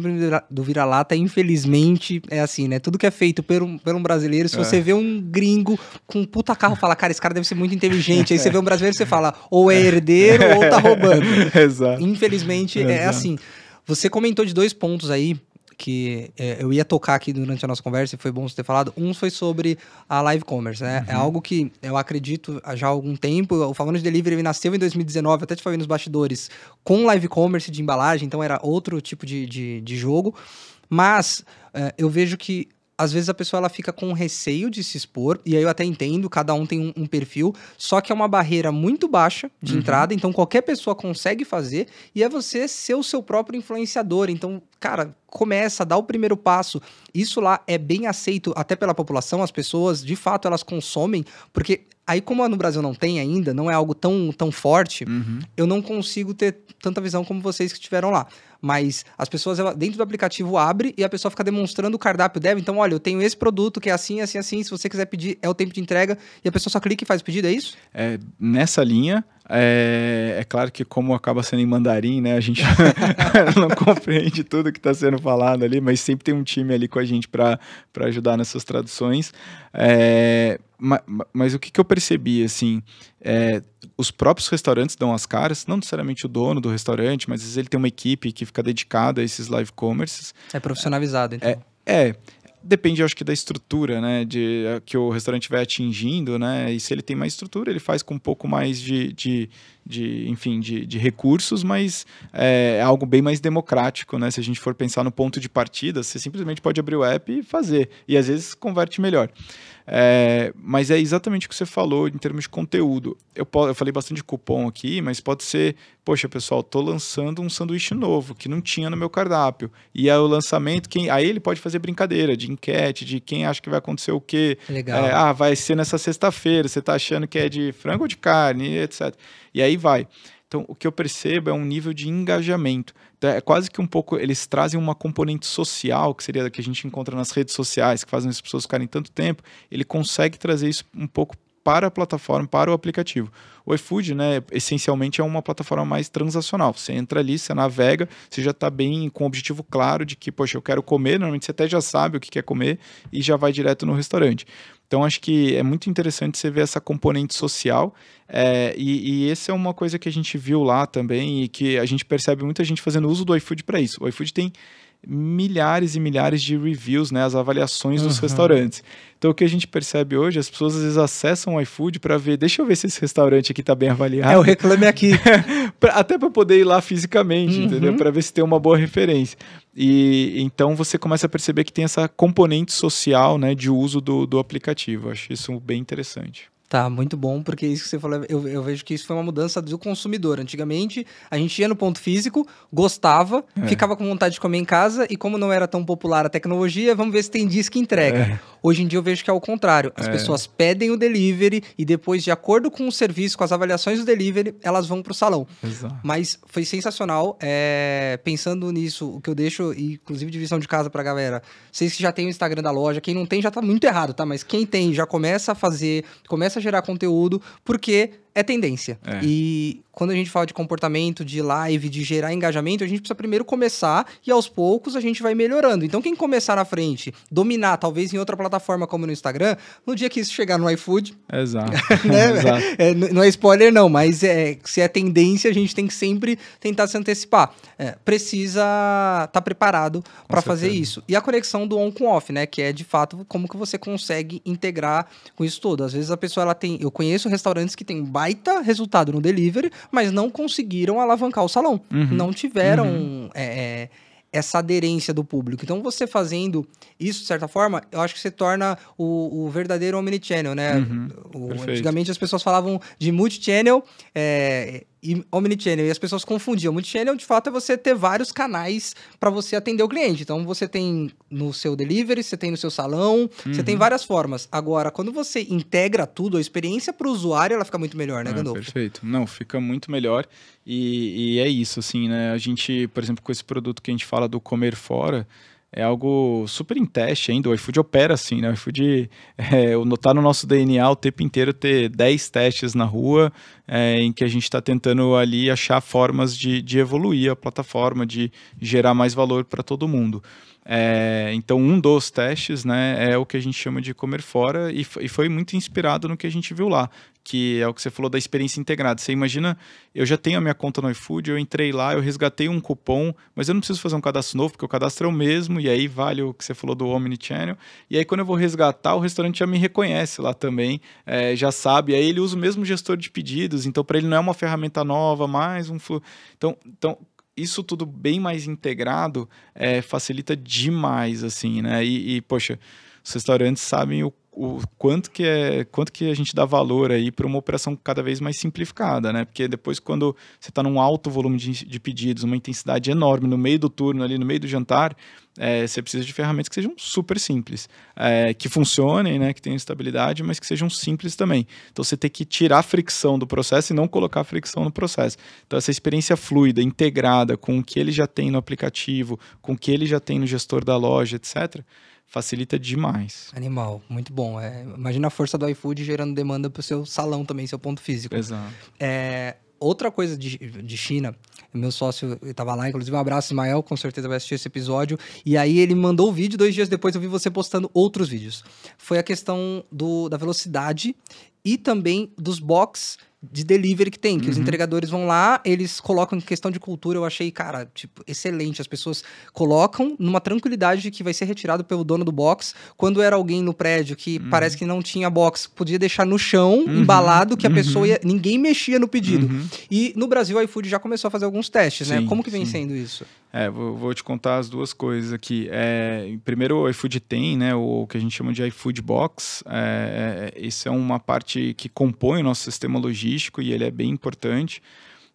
do vira-lata, infelizmente, é assim, né? Tudo que é feito por um, por um brasileiro, se é. você vê um gringo com um puta carro fala, cara, esse cara deve ser muito inteligente. Aí você vê um brasileiro e você fala, ou é herdeiro ou tá roubando. [LAUGHS] Exato. Infelizmente, é Exato. é assim. Você comentou de dois pontos aí que é, eu ia tocar aqui durante a nossa conversa e foi bom você ter falado. Um foi sobre a live commerce, né? É uhum. É algo que eu acredito já há algum tempo. O Falando de Delivery nasceu em 2019, até te falei nos bastidores, com live commerce de embalagem, então era outro tipo de, de, de jogo. Mas é, eu vejo que às vezes a pessoa ela fica com receio de se expor, e aí eu até entendo, cada um tem um, um perfil, só que é uma barreira muito baixa de uhum. entrada, então qualquer pessoa consegue fazer, e é você ser o seu próprio influenciador. Então, cara, começa, dá o primeiro passo. Isso lá é bem aceito até pela população, as pessoas, de fato, elas consomem, porque aí como no Brasil não tem ainda, não é algo tão, tão forte, uhum. eu não consigo ter tanta visão como vocês que tiveram lá. Mas as pessoas, ela, dentro do aplicativo, abre e a pessoa fica demonstrando o cardápio dela. Então, olha, eu tenho esse produto que é assim, assim, assim. Se você quiser pedir, é o tempo de entrega. E a pessoa só clica e faz o pedido, é isso? É, nessa linha, é, é, claro que como acaba sendo em mandarim, né, a gente [LAUGHS] não compreende tudo que está sendo falado ali, mas sempre tem um time ali com a gente para ajudar nessas traduções. É, mas, o que, que, eu percebi, assim, é, os próprios restaurantes dão as caras, não necessariamente o dono do restaurante, mas às vezes ele tem uma equipe que fica dedicada a esses live commerces. É profissionalizado, então. É, é depende, acho que, da estrutura, né, de, que o restaurante vai atingindo, né, e se ele tem mais estrutura, ele faz com um pouco mais de, de, de enfim, de, de, recursos, mas é, é algo bem mais democrático, né, se a gente for pensar no ponto de partida, você simplesmente pode abrir o app e fazer, e às vezes converte melhor. É, mas é exatamente o que você falou em termos de conteúdo. Eu, eu falei bastante de cupom aqui, mas pode ser, poxa, pessoal, estou lançando um sanduíche novo que não tinha no meu cardápio. E aí é o lançamento, quem, aí ele pode fazer brincadeira de enquete, de quem acha que vai acontecer o quê. Legal. É, ah, vai ser nessa sexta-feira, você está achando que é de frango ou de carne, etc. E aí vai. Então, o que eu percebo é um nível de engajamento. Então é quase que um pouco, eles trazem uma componente social, que seria a que a gente encontra nas redes sociais, que fazem as pessoas ficarem tanto tempo. Ele consegue trazer isso um pouco para a plataforma, para o aplicativo. O iFood, né, essencialmente é uma plataforma mais transacional. Você entra ali, você navega, você já está bem com o objetivo claro de que, poxa, eu quero comer, normalmente você até já sabe o que quer comer e já vai direto no restaurante. Então, acho que é muito interessante você ver essa componente social. É, e, e essa é uma coisa que a gente viu lá também e que a gente percebe muita gente fazendo uso do iFood para isso. O iFood tem milhares e milhares de reviews, né, as avaliações uhum. dos restaurantes. Então o que a gente percebe hoje, as pessoas às vezes acessam o iFood para ver, deixa eu ver se esse restaurante aqui está bem avaliado. É, o reclame aqui. [LAUGHS] até para poder ir lá fisicamente, uhum. entendeu? Para ver se tem uma boa referência. E então você começa a perceber que tem essa componente social, né, de uso do, do aplicativo. acho isso bem interessante. Tá, muito bom, porque isso que você falou, eu, eu, vejo que isso foi uma mudança do consumidor. Antigamente, a gente ia no ponto físico, gostava, é. ficava com vontade de comer em casa, e como não era tão popular a tecnologia, vamos ver se tem disco que entrega. É. Hoje em dia eu vejo que é o contrário. As é. pessoas pedem o delivery e depois, de acordo com o serviço, com as avaliações do delivery, elas vão pro salão. Exato. Mas foi sensacional. É, pensando nisso, o que eu deixo, inclusive de visão de casa pra galera, vocês que já tem o Instagram da loja, quem não tem já tá muito errado, tá? Mas quem tem já começa a fazer, começa começa a gerar conteúdo, porque é tendência. É. E quando a gente fala de comportamento, de live, de gerar engajamento, a gente precisa primeiro começar e aos poucos a gente vai melhorando. Então, quem começar na frente, dominar, talvez em outra plataforma como no Instagram, no dia que isso chegar no iFood. Exato. [LAUGHS] né? [LAUGHS] Exato. É, não é spoiler, não, mas é, se é tendência, a gente tem que sempre tentar se antecipar. É, precisa estar tá preparado para fazer isso. E a conexão do on com off, né? Que é de fato como que você consegue integrar com isso tudo. Às vezes a pessoa ela tem. Eu conheço restaurantes que tem baita resultado no delivery, mas não conseguiram alavancar o salão. Uhum. Não tiveram uhum. É, é, essa aderência do público. Então, você fazendo isso, de certa forma, eu acho que você torna o, o verdadeiro omnichannel, né? Uhum. O, antigamente as pessoas falavam de multichannel, é, e omnichannel. E as pessoas confundiam. Omnichannel, de fato, é você ter vários canais para você atender o cliente. Então, você tem no seu delivery, você tem no seu salão, uhum. você tem uhum. várias formas. Agora, quando você integra tudo, a experiência para o usuário, ela fica muito melhor, né, é, Gandolfo? É, perfeito. Não, fica muito melhor. E, e é isso, assim, né? A gente, por exemplo, com esse produto que a gente fala do comer fora é algo super em teste ainda. O iFood opera assim, né? O iFood é, notar tá no nosso DNA o tempo inteiro ter 10 testes na rua, é, em que a gente está tentando ali achar formas de, de evoluir a plataforma, de gerar mais valor para todo mundo. É, então, um dos testes né, é o que a gente chama de comer fora, e, e, foi muito inspirado no que a gente viu lá, que é o que você falou da experiência integrada. Você imagina, eu já tenho a minha conta no iFood, eu entrei lá, eu resgatei um cupom, mas eu não preciso fazer um cadastro novo, porque o cadastro é o mesmo, e aí vale o que você falou do Omnichannel. E aí, quando eu vou resgatar, o restaurante já me reconhece lá também, é, já sabe. Aí ele usa o mesmo gestor de pedidos, então para ele não é uma ferramenta nova, mais um Então, então isso tudo bem mais integrado é, facilita demais, assim, né? E, e, poxa, os restaurantes sabem o o quanto que é quanto que a gente dá valor aí para uma operação cada vez mais simplificada, né? Porque depois quando você está num alto volume de, de, pedidos, uma intensidade enorme no meio do turno ali, no meio do jantar, é, você precisa de ferramentas que sejam super simples, é, que funcionem, né? Que tenham estabilidade, mas que sejam simples também. Então você tem que tirar a fricção do processo e não colocar fricção no processo. Então essa experiência fluida, integrada com o que ele já tem no aplicativo, com o que ele já tem no gestor da loja, etc facilita demais. Animal, muito bom. É, imagina a força do iFood gerando demanda para o seu salão também, seu ponto físico. Exato. É, outra coisa de, de China, meu sócio estava lá, inclusive um abraço, Ismael, com certeza vai assistir esse episódio. E aí ele mandou o vídeo, dois dias depois eu vi você postando outros vídeos. Foi a questão do, da velocidade e também dos boxes de delivery que tem, que uhum. os entregadores vão lá, eles colocam em questão de cultura, eu achei, cara, tipo, excelente. As pessoas colocam numa tranquilidade de que vai ser retirado pelo dono do box. Quando era alguém no prédio que uhum. parece que não tinha box, podia deixar no chão, uhum. embalado, que a uhum. pessoa ia, ninguém mexia no pedido. Uhum. E no Brasil, o iFood já começou a fazer alguns testes, né? sim, né? Como que vem sim. sendo isso? É, vou, vou, te contar as duas coisas aqui. É, primeiro, o iFood tem, né, o, que a gente chama de iFood Box. É, isso é, é uma parte que compõe o nosso sistema logístico e ele é bem importante.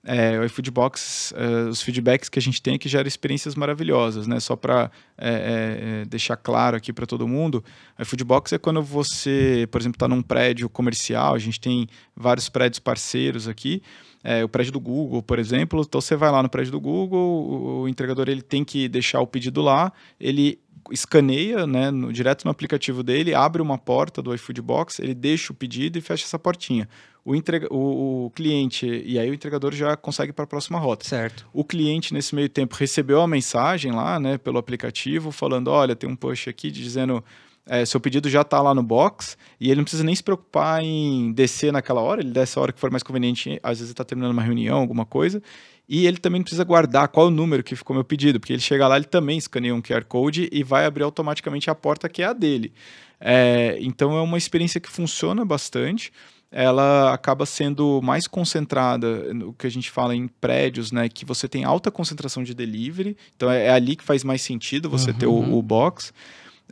É, o iFood Box, é, os feedbacks que a gente tem é que geram experiências maravilhosas, né? Só para é, é, é, deixar claro aqui para todo mundo, o iFood Box é quando você, por exemplo, está num prédio comercial, a gente tem vários prédios parceiros aqui, é, o prédio do Google, por exemplo. Então você vai lá no prédio do Google, o entregador ele tem que deixar o pedido lá, ele escaneia, né, no, direto no aplicativo dele, abre uma porta do iFood Box, ele deixa o pedido e fecha essa portinha. O, entrega, o, o cliente, e aí o entregador já consegue para a próxima rota. Certo. O cliente, nesse meio tempo, recebeu a mensagem lá, né, pelo aplicativo, falando: olha, tem um push aqui dizendo é, seu pedido já está lá no box e ele não precisa nem se preocupar em descer naquela hora, ele desce a hora que for mais conveniente, às vezes está terminando uma reunião, alguma coisa, e ele também não precisa guardar qual o número que ficou meu pedido, porque ele chega lá, ele também escaneia um QR Code e vai abrir automaticamente a porta que é a dele. É, então é uma experiência que funciona bastante, ela acaba sendo mais concentrada no que a gente fala em prédios, né? Que você tem alta concentração de delivery, então é, é ali que faz mais sentido você uhum. ter o, uhum. o box.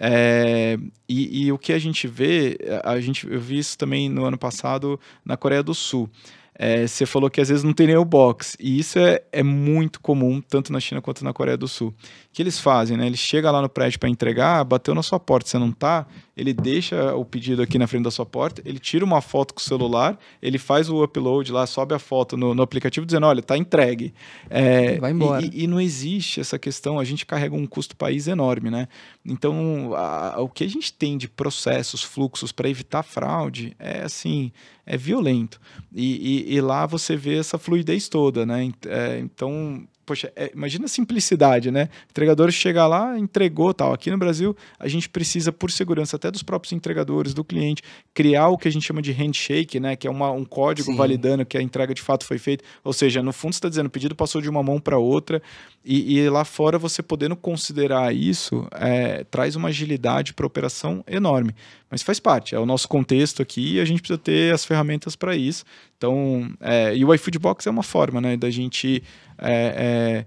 É, e, e, o que a gente vê, a gente, eu vi isso também no ano passado na Coreia do Sul. É, você falou que às vezes não tem nem o box, e isso é, é muito comum, tanto na China quanto na Coreia do Sul que eles fazem, né? Ele chega lá no prédio para entregar, bateu na sua porta, você não tá, ele deixa o pedido aqui na frente da sua porta, ele tira uma foto com o celular, ele faz o upload lá, sobe a foto no, no aplicativo dizendo, olha, tá entregue. É, Vai embora. E, e, não existe essa questão, a gente carrega um custo país enorme, né? Então, a, o que a gente tem de processos, fluxos para evitar fraude é assim, é violento. E, e, e, lá você vê essa fluidez toda, né? É, então, poxa, é, imagina a simplicidade, né? O entregador chega lá, entregou tal. Aqui no Brasil, a gente precisa, por segurança até dos próprios entregadores, do cliente, criar o que a gente chama de handshake, né? Que é uma, um código Sim. validando que a entrega de fato foi feita. Ou seja, no fundo, está dizendo o pedido passou de uma mão para outra. E, e, lá fora, você podendo considerar isso, é, traz uma agilidade para a operação enorme. Mas faz parte, é o nosso contexto aqui e a gente precisa ter as ferramentas para isso. Então, é, e o iFood Box é uma forma, né? Da gente é, é,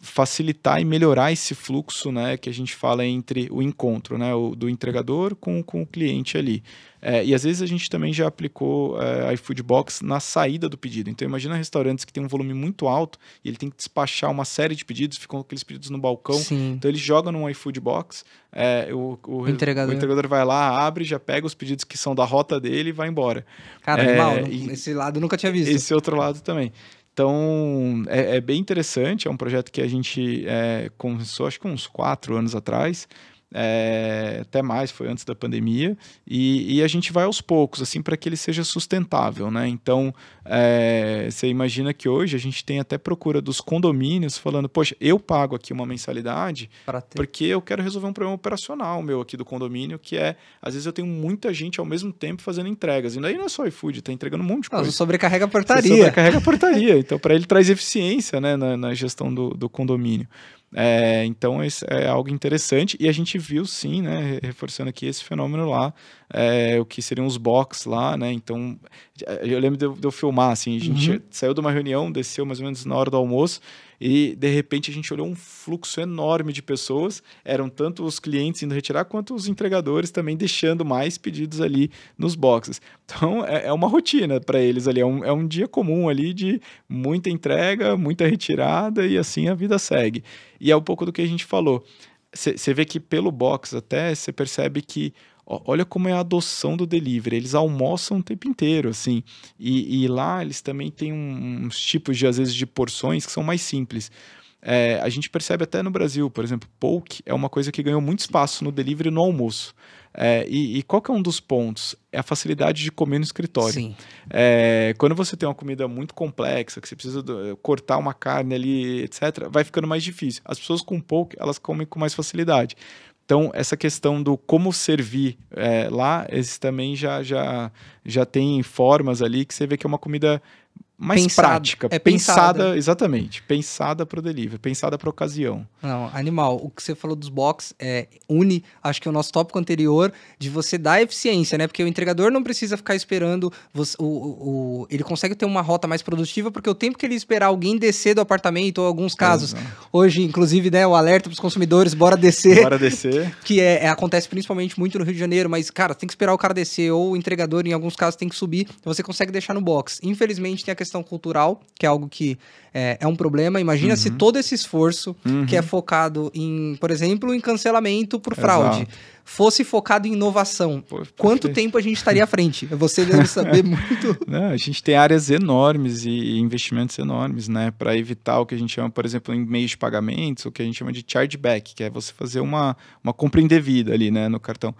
facilitar e melhorar esse fluxo né, que a gente fala entre o encontro né, o, do entregador com, com o cliente ali. É, e às vezes a gente também já aplicou é, iFood Box na saída do pedido. Então imagina restaurantes que tem um volume muito alto e ele tem que despachar uma série de pedidos, ficam aqueles pedidos no balcão. Sim. Então ele joga num iFood Box, é, o, o, o, entregador. o, entregador. vai lá, abre, já pega os pedidos que são da rota dele e vai embora. Cara, é, mal, esse lado eu nunca tinha visto. Esse outro lado também. Então, é, é, bem interessante, é um projeto que a gente é, começou, acho que uns quatro anos atrás, é, até mais, foi antes da pandemia, e, e a gente vai aos poucos, assim, para que ele seja sustentável, né? Então, é, você imagina que hoje a gente tem até procura dos condomínios falando, poxa, eu pago aqui uma mensalidade porque eu quero resolver um problema operacional meu aqui do condomínio, que é, às vezes eu tenho muita gente ao mesmo tempo fazendo entregas, e daí não é só iFood, tá entregando um monte de coisa. Não, sobrecarrega a portaria. Você sobrecarrega a portaria, então para ele traz eficiência, né, na, na gestão do, do condomínio. É, então, isso é algo interessante. E a gente viu, sim, né, reforçando aqui esse fenômeno lá, é, o que seriam os box lá, né? Então, eu lembro de eu, de eu filmar, assim, a gente uhum. saiu de uma reunião, desceu mais ou menos na hora do almoço, e de repente a gente olhou um fluxo enorme de pessoas, eram tanto os clientes indo retirar quanto os entregadores também deixando mais pedidos ali nos boxes. Então é, é uma rotina para eles ali, é um, é um dia comum ali de muita entrega, muita retirada e assim a vida segue. E é um pouco do que a gente falou. Você vê que pelo box até você percebe que olha como é a adoção do delivery. Eles almoçam o tempo inteiro, assim. E, e lá eles também têm uns tipos de, às vezes, de porções que são mais simples. É, a gente percebe até no Brasil, por exemplo, poke é uma coisa que ganhou muito espaço no delivery e no almoço. É, e, e, qual que é um dos pontos? É a facilidade de comer no escritório. É, quando você tem uma comida muito complexa, que você precisa do, eh, cortar uma carne ali, etc., vai ficando mais difícil. As pessoas com poke elas comem com mais facilidade. Então, essa questão do como servir é, lá, eles também já, já, já tem formas ali que você vê que é uma comida mais pensada, prática, é pensada, pensada, exatamente, pensada para o delivery, pensada para ocasião. Não, animal. O que você falou dos box é une, acho que é o nosso tópico anterior de você dar eficiência, né? Porque o entregador não precisa ficar esperando, você, o, o, o, ele consegue ter uma rota mais produtiva porque o tempo que ele esperar alguém descer do apartamento, ou alguns casos, Exato. hoje inclusive, né, o alerta para os consumidores, bora descer. Bora descer. [LAUGHS] Que é, é, acontece principalmente muito no Rio de Janeiro, mas cara, tem que esperar o cara descer ou o entregador em alguns casos tem que subir, você consegue deixar no box. Infelizmente tem a questão questão cultural, que é algo que é, é um problema. Imagina uhum. se todo esse esforço uhum. que é uhum. focado em, por exemplo, em cancelamento por fraude, fosse focado em inovação. Quanto tempo a gente estaria à frente? [LAUGHS] Você deve saber muito. [LAUGHS] Não, a gente tem áreas enormes e investimentos enormes, né? Para evitar o que a gente chama, por exemplo, em meios de pagamentos, o que a gente chama de chargeback, que é você fazer uma, uma compra indevida ali, né, no cartão.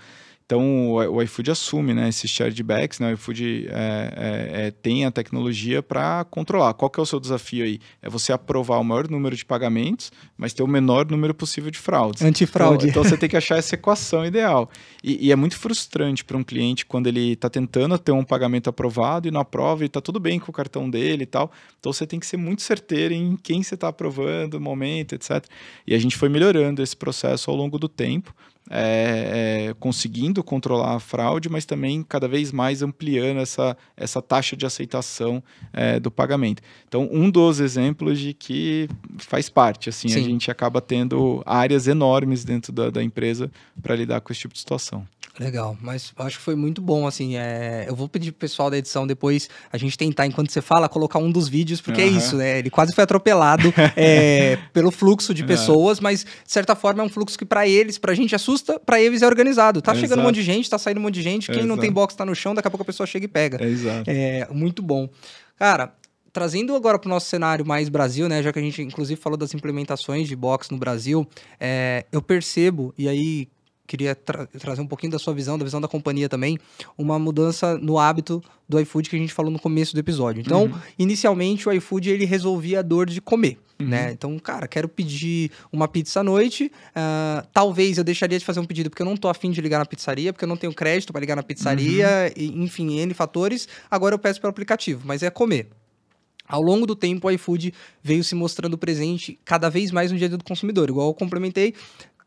Então, o iFood assume né, esses chargebacks, né? o iFood é, é, é, tem a tecnologia para controlar. Qual que é o seu desafio aí? É você aprovar o maior número de pagamentos, mas ter o menor número possível de fraudes. Antifraude. Então, então você tem que achar essa equação ideal. E, e é muito frustrante para um cliente quando ele está tentando ter um pagamento aprovado e não aprova e está tudo bem com o cartão dele e tal. Então, você tem que ser muito certeiro em quem você está aprovando, o momento, etc. E a gente foi melhorando esse processo ao longo do tempo é, é, conseguindo controlar a fraude, mas também cada vez mais ampliando essa, essa taxa de aceitação é, do pagamento. Então, um dos exemplos de que faz parte, assim, Sim. a gente acaba tendo áreas enormes dentro da, da empresa para lidar com esse tipo de situação. Legal, mas acho que foi muito bom, assim, é... eu vou pedir pro pessoal da edição depois, a gente tentar, enquanto você fala, colocar um dos vídeos, porque uhum. é isso, né, ele quase foi atropelado [LAUGHS] é, pelo fluxo de pessoas, uhum. mas, de certa forma, é um fluxo que para eles, pra gente é custa, para eles é organizado. Tá é chegando exato. um monte de gente, tá saindo um monte de gente. Quem é não exato. tem box tá no chão, daqui a pouco a pessoa chega e pega. É exato. É, muito bom. Cara, trazendo agora para o nosso cenário mais Brasil, né? Já que a gente inclusive falou das implementações de box no Brasil, é, eu percebo, e aí queria tra trazer um pouquinho da sua visão, da visão da companhia também, uma mudança no hábito do iFood que a gente falou no começo do episódio. Então, uhum. inicialmente o iFood ele resolvia a dor de comer. Uhum. Né? Então, cara, quero pedir uma pizza à noite. Uh, talvez eu deixaria de fazer um pedido porque eu não tô afim de ligar na pizzaria, porque eu não tenho crédito para ligar na pizzaria, uhum. e, enfim, N fatores. Agora eu peço pelo aplicativo, mas é comer. Ao longo do tempo, o iFood veio se mostrando presente cada vez mais no dia a dia do consumidor. Igual eu complementei,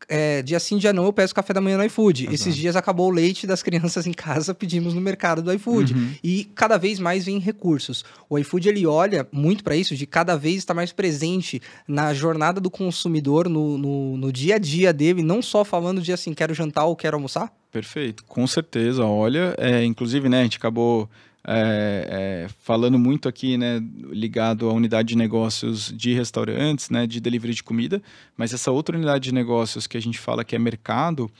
é, dia sim, dia não, eu peço café da manhã no iFood. Exato. Esses dias acabou o leite das crianças em casa, pedimos no mercado do iFood. Uhum. E cada vez mais vem recursos. O iFood, ele olha muito para isso, de cada vez estar tá mais presente na jornada do consumidor, no, no, no dia a dia dele, não só falando de assim, quero jantar ou quero almoçar. Perfeito, com certeza. Olha, é, inclusive, né, a gente acabou é, é, falando muito aqui, né, ligado à unidade de negócios de restaurantes, né, de delivery de comida, mas essa outra unidade de negócios que a gente fala que é mercado,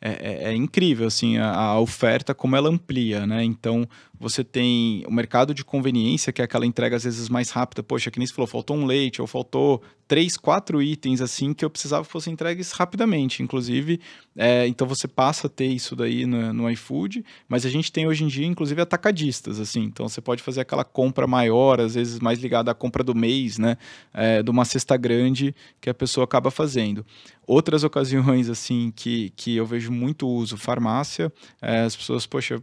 é, é, é incrível, assim, a, a, oferta, como ela amplia, né, então você tem o mercado de conveniência, que é aquela entrega às vezes mais rápida. Poxa, que nem você falou, faltou um leite ou faltou três, quatro itens assim que eu precisava que fossem entregues rapidamente, inclusive. É, então você passa a ter isso daí no, no iFood, mas a gente tem hoje em dia, inclusive, atacadistas, assim. Então você pode fazer aquela compra maior, às vezes mais ligada à compra do mês, né? É, de uma cesta grande que a pessoa acaba fazendo. Outras [LAUGHS] ocasiões, assim, que, que eu vejo muito uso, farmácia, é, as pessoas, poxa,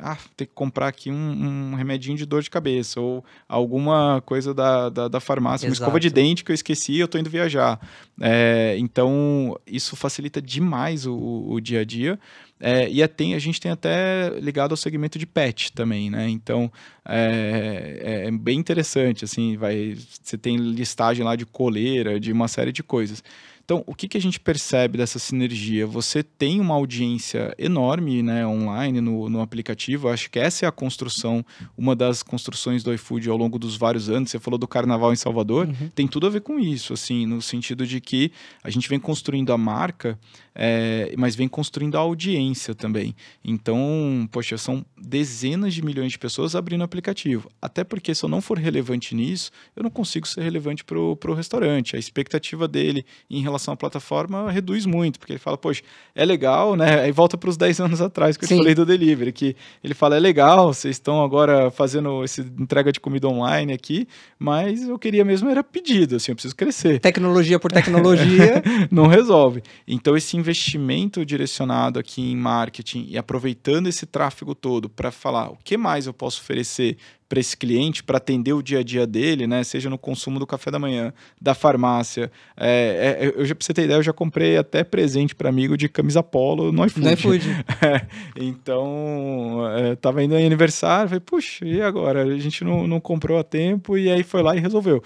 ah, ter que comprar aqui um, um, remedinho de dor de cabeça ou alguma coisa da, da, da farmácia, Exato. uma escova de dente que eu esqueci eu tô indo viajar. É, então, isso facilita demais o, o, dia a dia. É, e a, é, tem, a gente tem até ligado ao segmento de pet também, né? Então, é, é, é bem interessante, assim, vai... Você tem listagem lá de coleira, de uma série de coisas. Então, o que, que a gente percebe dessa sinergia? Você tem uma audiência enorme né, online, no, no aplicativo. Eu acho que essa é a construção, uma das construções do iFood ao longo dos vários anos. Você falou do carnaval em Salvador, uhum. tem tudo a ver com isso, assim, no sentido de que a gente vem construindo a marca, é, mas vem construindo a audiência também. Então, poxa, são dezenas de milhões de pessoas abrindo o aplicativo. Até porque se eu não for relevante nisso, eu não consigo ser relevante para o restaurante. A expectativa dele em relação relação à plataforma reduz muito, porque ele fala, poxa, é legal, né? Aí volta para os 10 anos atrás que eu falei do delivery, que ele fala, é legal, vocês estão agora fazendo essa entrega de comida online aqui, mas eu queria mesmo era pedido, assim, eu preciso crescer. Tecnologia por tecnologia. [LAUGHS] Não resolve. Então, esse investimento direcionado aqui em marketing e aproveitando esse tráfego todo para falar o que mais eu posso oferecer para esse cliente, para atender o dia a dia dele, né? Seja no consumo do café da manhã, da farmácia. É, é, eu já pra você ter ideia, eu já comprei até presente para amigo de camisa polo no iFood. No iFood. [LAUGHS] É, então, é, tava indo em aniversário, falei, puxa, e agora? A gente não, não comprou a tempo, e aí foi lá e resolveu.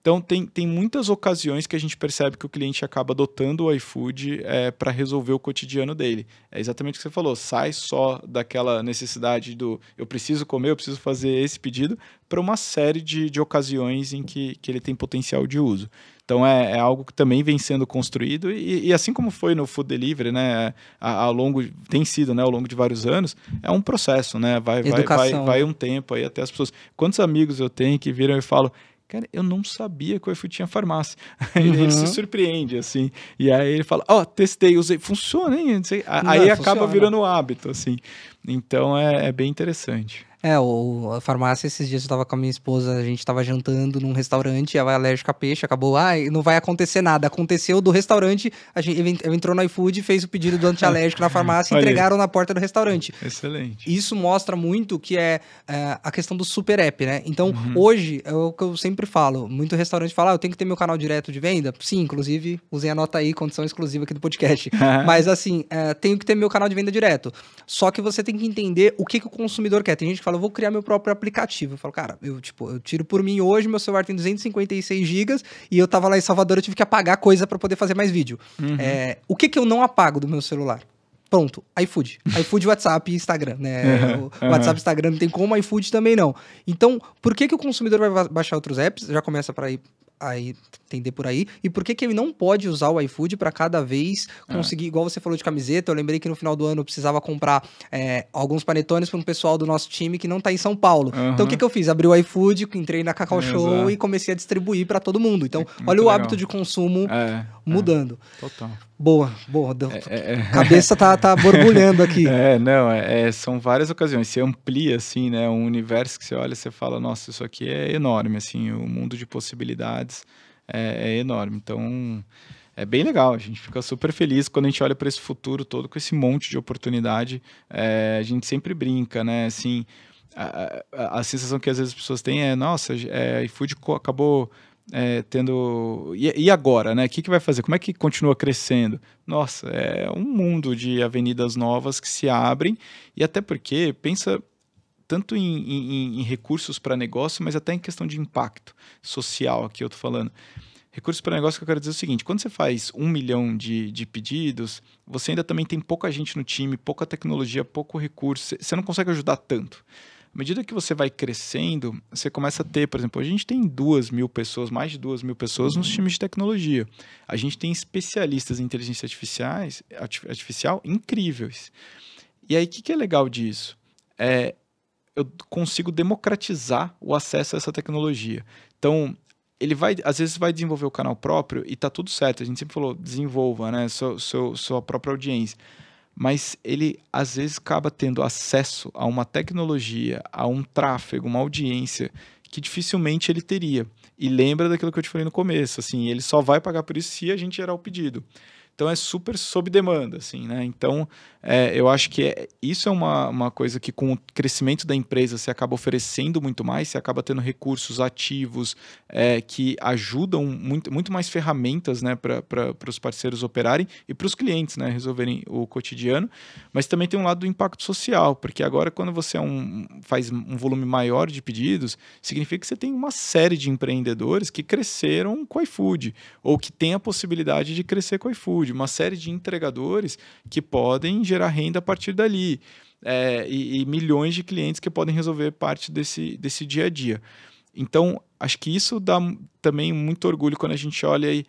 Então, tem, tem muitas ocasiões que a gente percebe que o cliente acaba adotando o iFood é, para resolver o cotidiano dele. É exatamente o que você falou, sai só daquela necessidade do eu preciso comer, eu preciso fazer esse pedido, para uma série de, de ocasiões em que, que ele tem potencial de uso. Então é, é, algo que também vem sendo construído e, e, assim como foi no food delivery, né, ao longo tem sido, né, ao longo de vários anos, é um processo, né, vai vai, vai, vai um tempo aí até as pessoas. Quantos amigos eu tenho que viram e falam Cara, eu não sabia que o iFood tinha farmácia. [LAUGHS] Aí ele se uhum. surpreende, assim. E aí ele fala, ó, oh, testei, usei, funciona, hein? Aí não, acaba funciona. virando hábito, assim. Então é, é bem interessante. É, o, a farmácia, esses dias eu tava com a minha esposa, a gente tava jantando num restaurante, ela é alérgica a peixe, acabou, ah, não vai acontecer nada. Aconteceu do restaurante, a gente ele entrou no iFood, fez o pedido do antialérgico na [LAUGHS] farmácia, entregaram na porta do restaurante. Excelente. Isso mostra muito que é, é a questão do super app, né? Então, uhum. hoje, é o que eu sempre falo, muito restaurante fala, ah, eu tenho que ter meu canal direto de venda? Sim, inclusive, usei a nota aí, condição exclusiva aqui do podcast. [LAUGHS] Mas, assim, é, tenho que ter meu canal de venda direto. Só que você tem que entender o que, que o consumidor quer. Tem gente que fala, fala, eu vou criar meu próprio aplicativo. Eu falo, cara, eu, tipo, eu tiro por mim hoje, meu celular tem 256 gigas e eu tava lá em Salvador, eu tive que apagar coisa para poder fazer mais vídeo. Uhum. É, o que que eu não apago do meu celular? Pronto, iFood. [LAUGHS] iFood, WhatsApp e Instagram, né? Uhum, WhatsApp, Instagram não tem como, iFood também não. Então, por que, que o consumidor vai baixar outros apps? Já começa para ir aí entender por aí. E por que, que ele não pode usar o iFood para cada vez é. conseguir, é. igual você falou de camiseta, eu lembrei que no final do ano eu precisava comprar é, alguns panetones para um pessoal do nosso time que não está em São Paulo. Uhum. Então o que, que eu fiz? Abri o iFood, entrei na Cacau é, Show exato. e comecei a distribuir para todo mundo. Então, olha o legal. hábito de consumo é, é. mudando. Total. Boa, boa. É, é, é. cabeça tá, tá borbulhando aqui. [LAUGHS] É, não, é, é, são várias ocasiões. Você amplia, assim, né? Um universo que você olha e você fala, nossa, isso aqui é enorme, assim, o mundo de possibilidades é, é enorme. Então, é bem legal. A gente fica super feliz quando a gente olha para esse futuro todo com esse monte de oportunidade. É, a gente sempre brinca, né? Assim, a, a, a, sensação que às vezes as pessoas têm é, nossa, é, iFood acabou é, tendo. E, e, agora, né? O que, que vai fazer? Como é que continua crescendo? Nossa, é um mundo de avenidas novas que se abrem, e até porque pensa tanto em, em, em recursos para negócio, mas até em questão de impacto social, aqui eu tô falando. Recursos para negócio que eu quero dizer o seguinte: quando você faz um milhão de, de pedidos, você ainda também tem pouca gente no time, pouca tecnologia, pouco recurso, você não consegue ajudar tanto. À medida que você vai crescendo, você começa a ter, por exemplo, a gente tem duas mil pessoas, mais de duas mil pessoas nos uhum. times de tecnologia. A gente tem especialistas em inteligência artificiais, artificial incríveis. E aí, o que, que é legal disso? É, eu consigo democratizar o acesso a essa tecnologia. Então, ele vai, às vezes, vai desenvolver o canal próprio e tá tudo certo. A gente sempre falou, desenvolva, né? sua própria audiência mas ele às vezes acaba tendo acesso a uma tecnologia, a um tráfego, uma audiência que dificilmente ele teria. E lembra daquilo que eu te falei no começo, assim, ele só vai pagar por isso se a gente gerar o pedido. Então é super sob demanda, assim, né? Então é, eu acho que é, isso é uma, uma coisa que com o crescimento da empresa você acaba oferecendo muito mais, você acaba tendo recursos ativos é, que ajudam muito, muito mais ferramentas, né, para os parceiros operarem e para os clientes, né, resolverem o cotidiano. Mas também tem um lado do impacto social, porque agora quando você é um, faz um volume maior de pedidos, significa que você tem uma série de empreendedores que cresceram com o iFood ou que tem a possibilidade de crescer com o iFood de uma série de entregadores que podem gerar renda a partir dali. É, e, e, milhões de clientes que podem resolver parte desse, desse dia a dia. Então, acho que isso dá também muito orgulho quando a gente olha aí.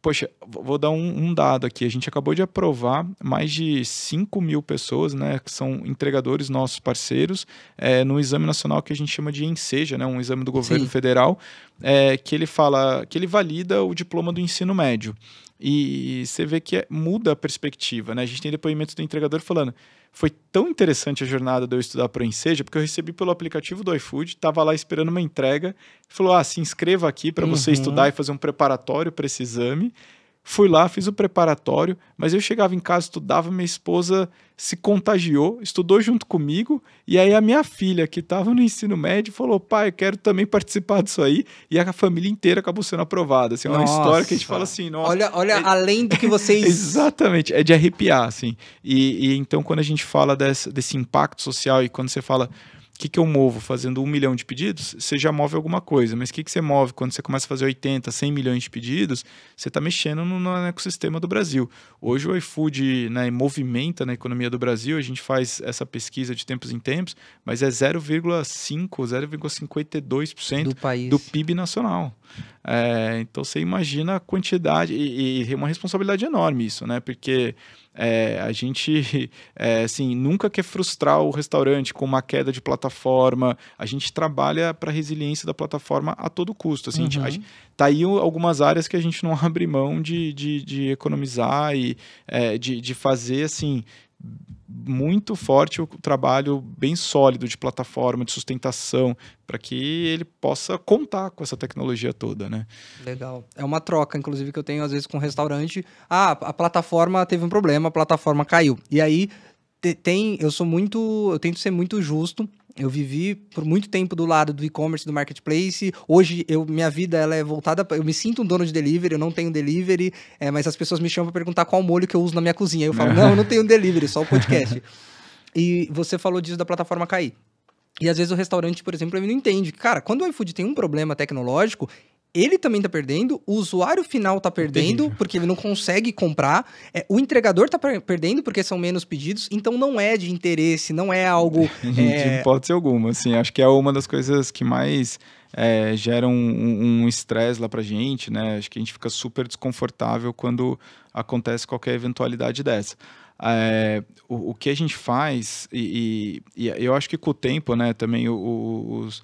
Poxa, vou dar um, um dado aqui. A gente acabou de aprovar mais de 5 mil pessoas, né, que são entregadores nossos parceiros, é, no exame nacional que a gente chama de Enseja, né, um exame do governo Sim. federal, é, que ele fala, que ele valida o diploma do ensino médio. E você vê que é, muda a perspectiva, né? A gente tem depoimentos do entregador falando: foi tão interessante a jornada de eu estudar para o Enseja, porque eu recebi pelo aplicativo do iFood, estava lá esperando uma entrega, falou: ah, se inscreva aqui para uhum. você estudar e fazer um preparatório para esse exame. Fui lá, fiz o preparatório, mas eu chegava em casa, estudava, minha esposa se contagiou, estudou junto comigo, e aí a minha filha, que estava no ensino médio, falou: pai, eu quero também participar disso aí, e a família inteira acabou sendo aprovada. Assim, é uma história que a gente fala assim: nossa. Olha, olha é... além do que vocês. [LAUGHS] Exatamente, é de arrepiar, assim. E, e então, quando a gente fala desse, desse impacto social e quando você fala o que, que eu movo fazendo um milhão de pedidos? Você já move alguma coisa, mas o que, que você move quando você começa a fazer 80, 100 milhões de pedidos? Você está mexendo no, no, ecossistema do Brasil. Hoje o iFood né, movimenta na economia do Brasil, a gente faz essa pesquisa de tempos em tempos, mas é 0,5, 0,52% do, do PIB nacional. É, então você imagina a quantidade e, e, uma responsabilidade enorme isso, né? Porque é, a gente [LAUGHS] é, assim, nunca quer frustrar o restaurante com uma queda de plataforma. A gente trabalha para a resiliência da plataforma a todo custo. Assim, uhum. a gente, tá aí algumas áreas que a gente não [LAUGHS] abre mão de, de, de economizar e é, de, de fazer assim muito forte o trabalho bem sólido de plataforma, de sustentação, para que ele possa contar com essa tecnologia toda, né? Legal. É uma troca, inclusive, que eu tenho às vezes com um restaurante. Ah, a plataforma teve um problema, a plataforma caiu. E aí tem, eu sou muito, eu tento ser muito justo eu vivi por muito tempo do lado do e-commerce, do marketplace. Hoje, eu, minha vida ela é voltada. Pra, eu me sinto um dono de delivery, eu não tenho delivery, é, mas as pessoas me chamam para perguntar qual molho que eu uso na minha cozinha. Eu falo, é. não, eu não tenho [LAUGHS] delivery, só o podcast. e você falou disso da plataforma cair. E às vezes o restaurante, por exemplo, ele não entende. Cara, quando o iFood tem um problema tecnológico, ele também tá perdendo, o usuário final tá perdendo, Entendi. porque ele não consegue comprar, é, o entregador tá perdendo, porque são menos pedidos, então não é de interesse, não é algo. [LAUGHS] É... De hipótese alguma, assim, acho que é uma das coisas que mais é, um estresse um lá pra gente, né? Acho que a gente fica super desconfortável quando acontece qualquer eventualidade dessa. É, o, o, que a gente faz, e, e, e, eu acho que com o tempo, né, também os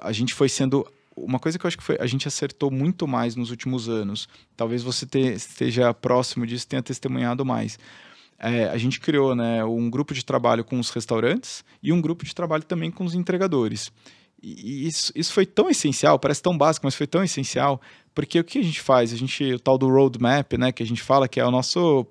a gente foi sendo uma coisa que eu acho que foi, a gente acertou muito mais nos últimos anos, talvez você te, esteja próximo disso, tenha testemunhado mais. É, a gente criou né, um grupo de trabalho com os restaurantes e um grupo de trabalho também com os entregadores. E isso, isso foi tão essencial, parece tão básico, mas foi tão essencial, porque o que a gente faz? A gente, o tal do roadmap, né, que a gente fala que é o nosso,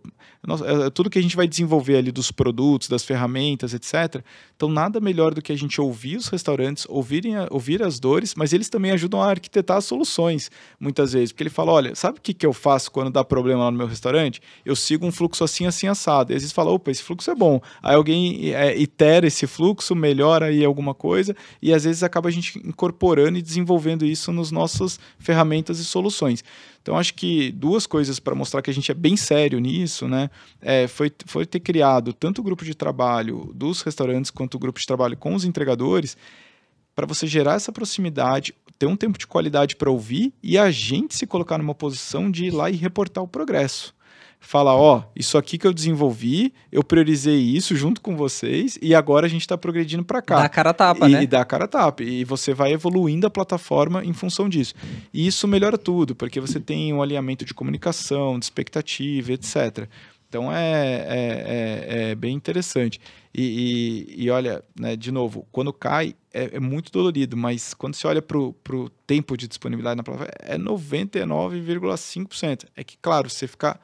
é, é tudo que a gente vai desenvolver ali dos produtos, das ferramentas, etc. Então, nada melhor do que a gente ouvir os restaurantes, ouvirem a, ouvir as dores, mas eles também ajudam a arquitetar as soluções, muitas vezes. Porque ele fala, olha, sabe o que, que eu faço quando dá problema lá no meu restaurante? Eu sigo um fluxo assim, assim, assado. E às vezes fala, opa, esse fluxo é bom. Aí alguém é, itera esse fluxo, melhora aí alguma coisa, e às vezes acaba a gente incorporando e desenvolvendo isso nos nossos ferramentas e soluções soluções. Então, acho que duas coisas para mostrar que a gente é bem sério nisso, né? É, foi, foi ter criado tanto o grupo de trabalho dos restaurantes quanto o grupo de trabalho com os entregadores para você gerar essa proximidade, ter um tempo de qualidade para ouvir e a gente se colocar numa posição de ir lá e reportar o progresso fala ó, isso aqui que eu desenvolvi, eu priorizei isso junto com vocês e agora a gente está progredindo para cá. Dá a cara tapa, e, né? E dá a cara tapa. E você vai evoluindo a plataforma em função disso. E isso melhora tudo, porque você tem um alinhamento de comunicação, de expectativa, etc. Então é, é, é, é bem interessante. E, e, e olha, né, de novo, quando cai é, é muito dolorido, mas quando você olha para o tempo de disponibilidade na plataforma, é 99,5%. É que, claro, você ficar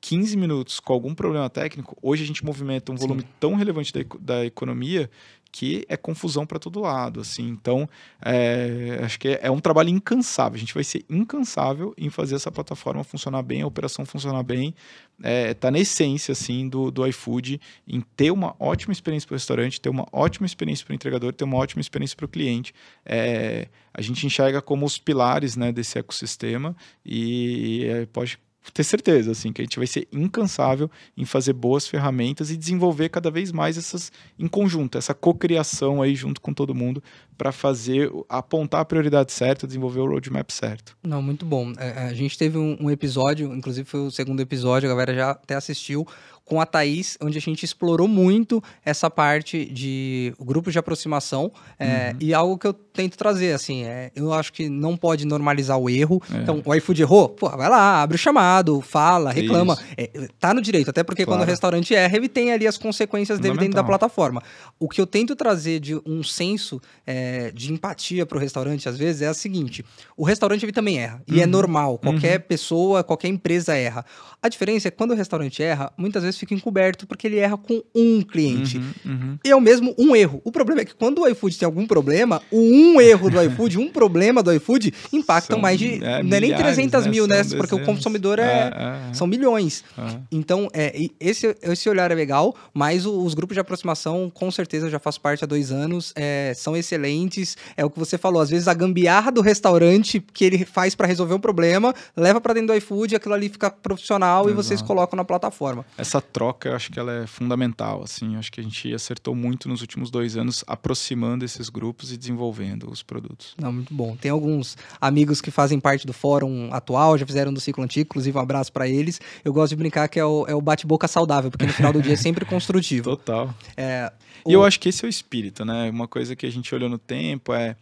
15 minutos com algum problema técnico, hoje a gente movimenta um volume Sim. tão relevante da, da economia que é confusão para todo lado, assim. Então, é, acho que é, é, um trabalho incansável. A gente vai ser incansável em fazer essa plataforma funcionar bem, a operação funcionar bem. É, tá na essência, assim, do, do iFood em ter uma ótima experiência para o restaurante, ter uma ótima experiência para o entregador, ter uma ótima experiência para o cliente. É, a gente enxerga como os pilares, né, desse ecossistema e, e é, pode ter certeza, assim, que a gente vai ser incansável em fazer boas ferramentas e desenvolver cada vez mais essas em conjunto, essa cocriação aí junto com todo mundo para fazer, apontar a prioridade certa, desenvolver o roadmap certo. Não, muito bom. É, é, a gente teve um, um, episódio, inclusive foi o segundo episódio, a galera já até assistiu, com a Thaís, onde a gente explorou muito essa parte de grupos de aproximação é, uhum. é, e algo que eu tento trazer, assim, é, eu acho que não pode normalizar o erro. É. Então, o iFood errou, pô, vai lá, abre o chamado, fala, reclama. É, tá no direito, até porque claro. quando o restaurante erra, ele tem ali as consequências dele dentro da plataforma. O que eu tento trazer de um senso é, de empatia para o restaurante, às vezes, é a seguinte, o restaurante ele também erra, uhum. e é uhum. normal, qualquer uhum. pessoa, qualquer empresa erra. A diferença é que quando o restaurante erra, muitas vezes fica encoberto porque ele erra com um cliente. Uhum, uhum. E é o mesmo um erro. O problema é que quando o iFood tem algum problema, o um erro do iFood, um problema do iFood, impactam são, mais de. É, não é nem 300 né? mil, né? Porque o consumidor é. Ah, ah, ah. são milhões. Então, é, esse, esse olhar é legal, mas os grupos de aproximação, com certeza, eu já faço parte há dois anos, é, são excelentes. É o que você falou, às vezes a gambiarra do restaurante que ele faz para resolver um problema, leva para dentro do iFood, aquilo ali fica profissional Exato. e vocês colocam na plataforma. Essa troca, acho que ela é fundamental, assim, acho que a gente acertou muito nos últimos dois anos aproximando esses grupos e desenvolvendo os produtos. Não, muito bom. Tem alguns amigos que fazem parte do fórum atual, já fizeram do ciclo antigo, inclusive um abraço para eles. Eu gosto de brincar que é o, é o bate-boca saudável, porque no final do dia é sempre construtivo. [LAUGHS] Total. É, o... E eu acho que esse é o espírito, né? Uma coisa que a gente olhou no tempo é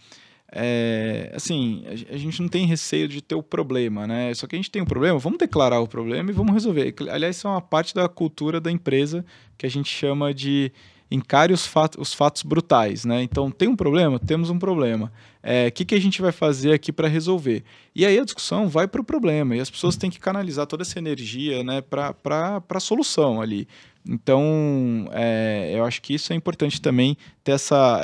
é, assim, a, gente não tem receio de ter o problema, né? Só que a gente tem um problema, vamos declarar o problema e vamos resolver. Aliás, isso é uma parte da cultura da empresa que a gente chama de encare os fatos, os fatos brutais, né? Então, tem um problema? Temos um problema. O é, que, que a gente vai fazer aqui para resolver? E aí a discussão vai para o problema e as pessoas têm que canalizar toda essa energia né, para a solução ali. Então, é, eu acho que isso é importante também ter essa,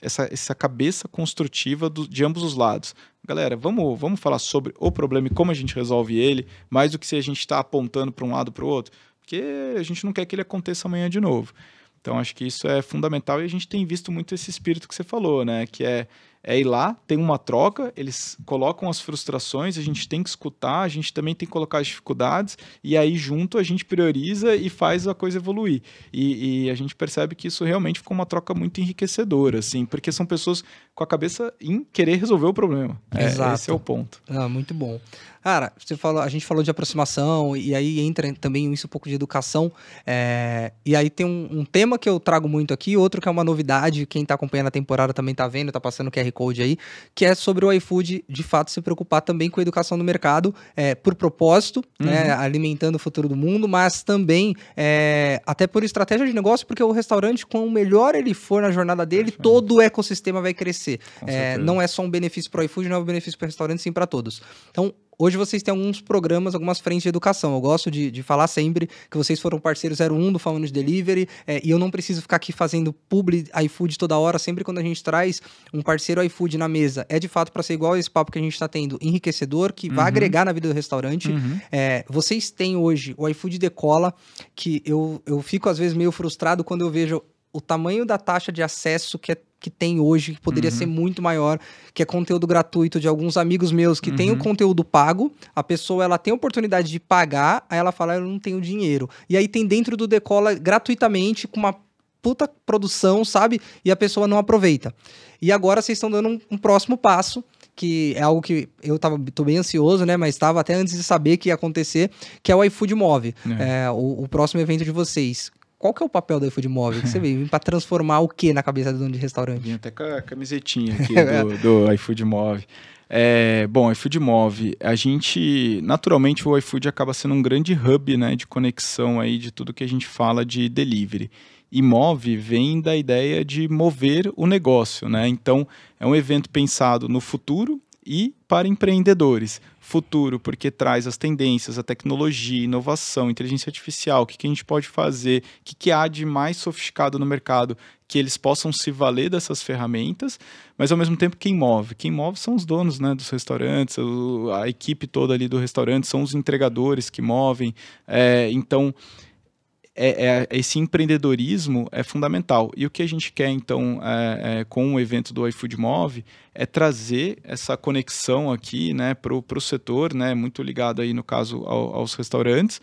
essa, essa, cabeça construtiva do, de ambos os lados. Galera, vamos, vamos falar sobre o problema e como a gente resolve ele, mais do que se a gente está apontando para um lado para o outro, porque a gente não quer que ele aconteça amanhã de novo. Então acho que isso é fundamental e a gente tem visto muito esse espírito que você falou, né? Que é, é ir lá, tem uma troca, eles colocam as frustrações, a gente tem que escutar, a gente também tem que colocar as dificuldades e aí junto a gente prioriza e faz a coisa evoluir. E, e a gente percebe que isso realmente ficou uma troca muito enriquecedora, assim, porque são pessoas com a cabeça em querer resolver o problema. Exato. É, esse é o ponto. Ah, muito bom. Cara, você falou, a gente falou de aproximação, e aí entra também isso um pouco de educação. É, e aí tem um, um, tema que eu trago muito aqui, outro que é uma novidade, quem tá acompanhando a temporada também tá vendo, tá passando QR Code aí, que é sobre o iFood, de fato, se preocupar também com a educação no mercado, é, por propósito, né, uhum. né, alimentando o futuro do mundo, mas também é, até por estratégia de negócio, porque o restaurante, quanto melhor ele for na jornada dele, todo o ecossistema vai crescer. É, não é só um benefício para o iFood, não é um benefício para o restaurante, sim para todos. Então, hoje hoje vocês têm alguns programas, algumas frentes de educação. Eu gosto de, de falar sempre que vocês foram parceiro 01 do Falando de Delivery, é, e eu não preciso ficar aqui fazendo publi iFood toda hora. Sempre quando a gente traz um parceiro iFood na mesa, é de fato para ser igual esse papo que a gente está tendo, enriquecedor, que uhum. vai agregar na vida do restaurante. Uhum. É, vocês têm hoje o iFood Decola, que eu, eu fico às vezes meio frustrado quando eu vejo o tamanho da taxa de acesso que é que tem hoje, que poderia uhum. ser muito maior, que é conteúdo gratuito de alguns amigos meus que uhum. tem o conteúdo pago, a pessoa ela tem a oportunidade de pagar, aí ela fala, eu não tenho dinheiro. E aí tem dentro do Decola gratuitamente, com uma puta produção, sabe? E a pessoa não aproveita. E agora vocês estão dando um, um próximo passo, que é algo que eu tava, tô bem ansioso, né? Mas estava até antes de saber que ia acontecer, que é o iFood Move. É. É, o, o, próximo evento de vocês qual que é o papel do iFood Move? Que você [LAUGHS] veio para transformar o que na cabeça do dono de restaurante? Vim até com a camisetinha aqui [LAUGHS] do, do iFood Move. É, bom, iFood Move, a gente, naturalmente o iFood acaba sendo um grande hub, né, de conexão aí de tudo que a gente fala de delivery. E Move vem da ideia de mover o negócio, né? Então, é um evento pensado no futuro e para empreendedores futuro, porque traz as tendências, a tecnologia, inovação, inteligência artificial, o que, que a gente pode fazer, o que, que há de mais sofisticado no mercado, que eles possam se valer dessas ferramentas, mas ao mesmo tempo quem move? Quem move são os donos né, dos restaurantes, a equipe toda ali do restaurante, são os entregadores que movem. É, então, é, é, esse empreendedorismo é fundamental. E o que a gente quer, então, é, é com o evento do iFood Move é trazer essa conexão aqui né, para o setor, né, muito ligado aí, no caso, ao, aos restaurantes,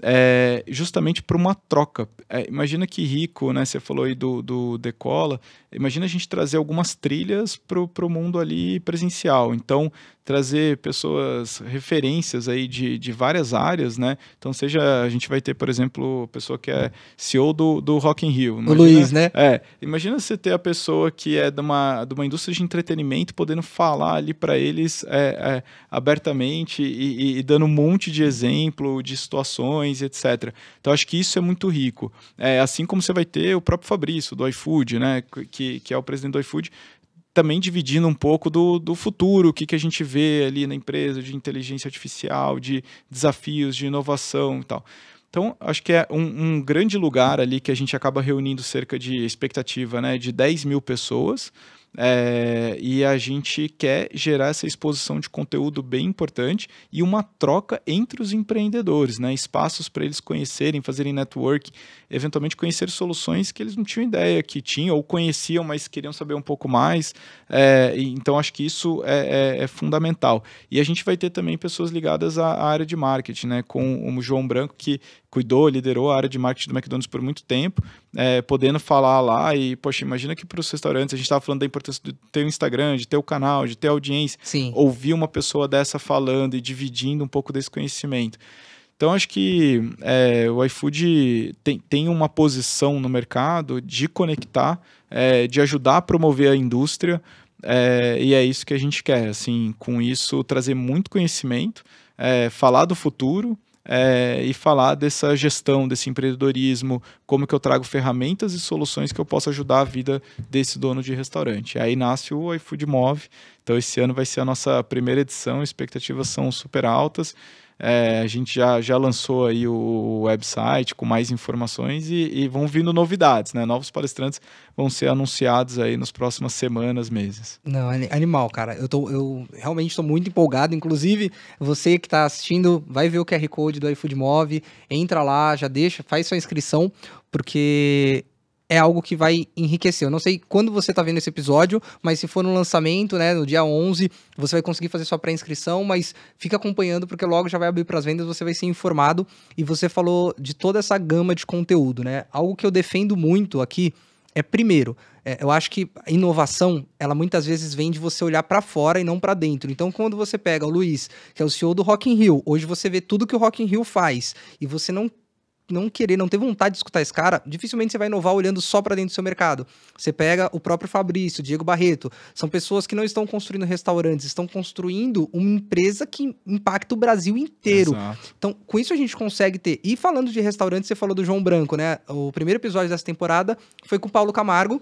é, justamente para uma troca. É, imagina que rico, né? Você falou aí do, do Decola. Imagina a gente trazer algumas trilhas para o mundo ali presencial. Então, trazer pessoas, referências aí de, de várias áreas, né? Então, seja, a gente vai ter, por exemplo, pessoa que é CEO do, do Rock in Rio. Imagina, o Luiz, né? É. Imagina você ter a pessoa que é de uma, de uma indústria de entretenimento podendo falar ali para eles é, é, abertamente e, e, dando um monte de exemplo, de situações, etc. Então, acho que isso é muito rico. É, assim como você vai ter o próprio Fabrício, do iFood, né? Que, que é o presidente do iFood, também dividindo um pouco do, do futuro, o que, que a gente vê ali na empresa de inteligência artificial, de desafios, de inovação e tal. Então, acho que é um, um grande lugar ali que a gente acaba reunindo cerca de expectativa né, de 10 mil pessoas é, e a gente quer gerar essa exposição de conteúdo bem importante e uma troca entre os empreendedores, né? espaços para eles conhecerem, fazerem network, eventualmente conhecer soluções que eles não tinham ideia que tinham ou conheciam, mas queriam saber um pouco mais. É, então, acho que isso é, é, é, fundamental. E a gente vai ter também pessoas ligadas à, área de marketing, né? com o João Branco, que cuidou, liderou a área de marketing do McDonald's por muito tempo, é, podendo falar lá e, poxa, imagina que para os restaurantes, a gente estava falando da importância de ter o Instagram, de ter o canal, de ter audiência, Sim. ouvir uma pessoa dessa falando e dividindo um pouco desse conhecimento. Então, acho que é, o iFood tem, tem uma posição no mercado de conectar, é, de ajudar a promover a indústria, é, e é isso que a gente quer, assim, com isso trazer muito conhecimento, é, falar do futuro, é, e falar dessa gestão, desse empreendedorismo, como que eu trago ferramentas e soluções que eu possa ajudar a vida desse dono de restaurante. Aí nasce o iFood Move, então esse ano vai ser a nossa primeira edição, expectativas são super altas. É, a gente já, já lançou aí o website com mais informações e, e, vão vindo novidades, né? Novos palestrantes vão ser anunciados aí nas próximas semanas, meses. Não, animal, cara. Eu, tô, eu realmente estou muito empolgado. Inclusive, você que está assistindo, vai ver o QR Code do iFood Move, entra lá, já deixa, faz sua inscrição, porque é algo que vai enriquecer. Eu não sei quando você está vendo esse episódio, mas se for no lançamento, né, no dia 11, você vai conseguir fazer sua pré-inscrição, mas fica acompanhando porque logo já vai abrir para as vendas, você vai ser informado e você falou de toda essa gama de conteúdo, né? Algo que eu defendo muito aqui é primeiro, é, eu acho que a inovação, ela muitas vezes vem de você olhar para fora e não para dentro. Então, quando você pega o Luiz, que é o CEO do Rock in Rio, hoje você vê tudo que o Rock in Rio faz e você não não querer, não ter vontade de escutar esse cara, dificilmente você vai inovar olhando só para dentro do seu mercado. Você pega o próprio Fabrício, Diego Barreto, são pessoas que não estão construindo restaurantes, estão construindo uma empresa que impacta o Brasil inteiro. Exato. Então, com isso a gente consegue ter. E falando de restaurantes, você falou do João Branco, né? O primeiro episódio dessa temporada foi com o Paulo Camargo,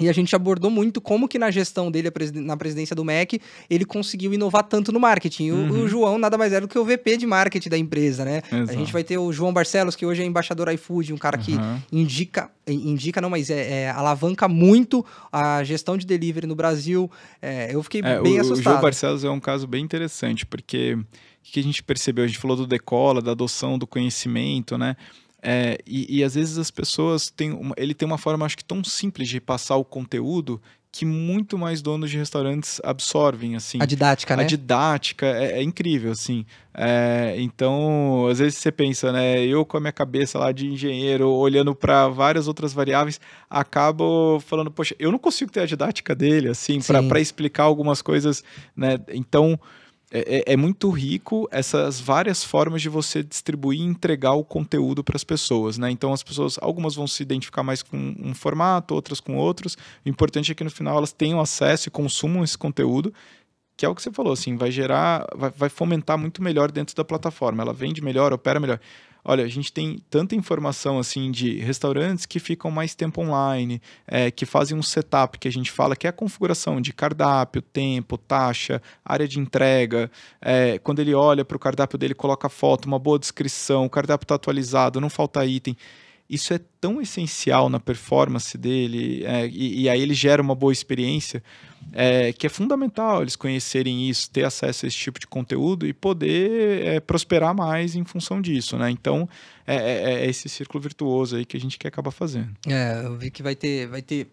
e a gente abordou muito como que na gestão dele, na presidência do MEC, ele conseguiu inovar tanto no marketing. O, uhum. o João nada mais é do que o VP de marketing da empresa, né? Exato. A gente vai ter o João Barcelos, que hoje é embaixador iFood, um cara uhum. que indica, eh, indica não, mas é, é, alavanca muito a gestão de delivery no Brasil. É, eu fiquei é, bem o, assustado. O João Barcelos é um caso bem interessante, porque o que a gente percebeu? A gente falou do decola, da adoção, do conhecimento, né? É, e, e, às vezes as pessoas têm uma, ele tem uma forma acho que tão simples de passar o conteúdo que muito mais donos de restaurantes absorvem assim a didática a né? didática é, é incrível assim é, então às vezes você pensa né eu com a minha cabeça lá de engenheiro olhando para várias outras variáveis acabo falando poxa eu não consigo ter a didática dele assim para explicar algumas coisas né então é, é, é, muito rico essas várias formas de você distribuir e entregar o conteúdo para as pessoas, né? Então as pessoas, algumas vão se identificar mais com um formato, outras com outros. O importante é que no final elas tenham acesso e consumam esse conteúdo, que é o que você falou, assim, vai gerar, vai, vai fomentar muito melhor dentro da plataforma. Ela vende melhor, opera melhor olha, a gente tem tanta informação assim de restaurantes que ficam mais tempo online, é, que fazem um setup que a gente fala que é a configuração de cardápio, tempo, taxa, área de entrega. É, quando ele olha para o cardápio dele, coloca foto, uma boa descrição, o cardápio está atualizado, não falta item isso é tão essencial na performance dele, é, e, e, aí ele gera uma boa experiência, é, que é fundamental eles conhecerem isso, ter acesso a esse tipo de conteúdo e poder é, prosperar mais em função disso, né? Então, é, é, é esse círculo virtuoso aí que a gente quer acabar fazendo. É, eu vi que vai ter, vai ter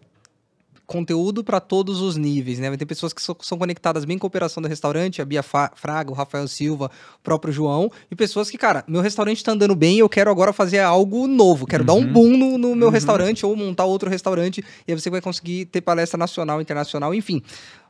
conteúdo para todos os níveis, né? Vai ter pessoas que so, são conectadas bem com a operação do restaurante, a Bia Fraga, o Rafael Silva, o próprio João, e pessoas que, cara, meu restaurante tá andando bem, eu quero agora fazer algo novo, quero uhum. dar um uhum. boom no, no meu uhum. restaurante ou montar outro restaurante, e aí você vai conseguir ter palestra nacional, internacional, enfim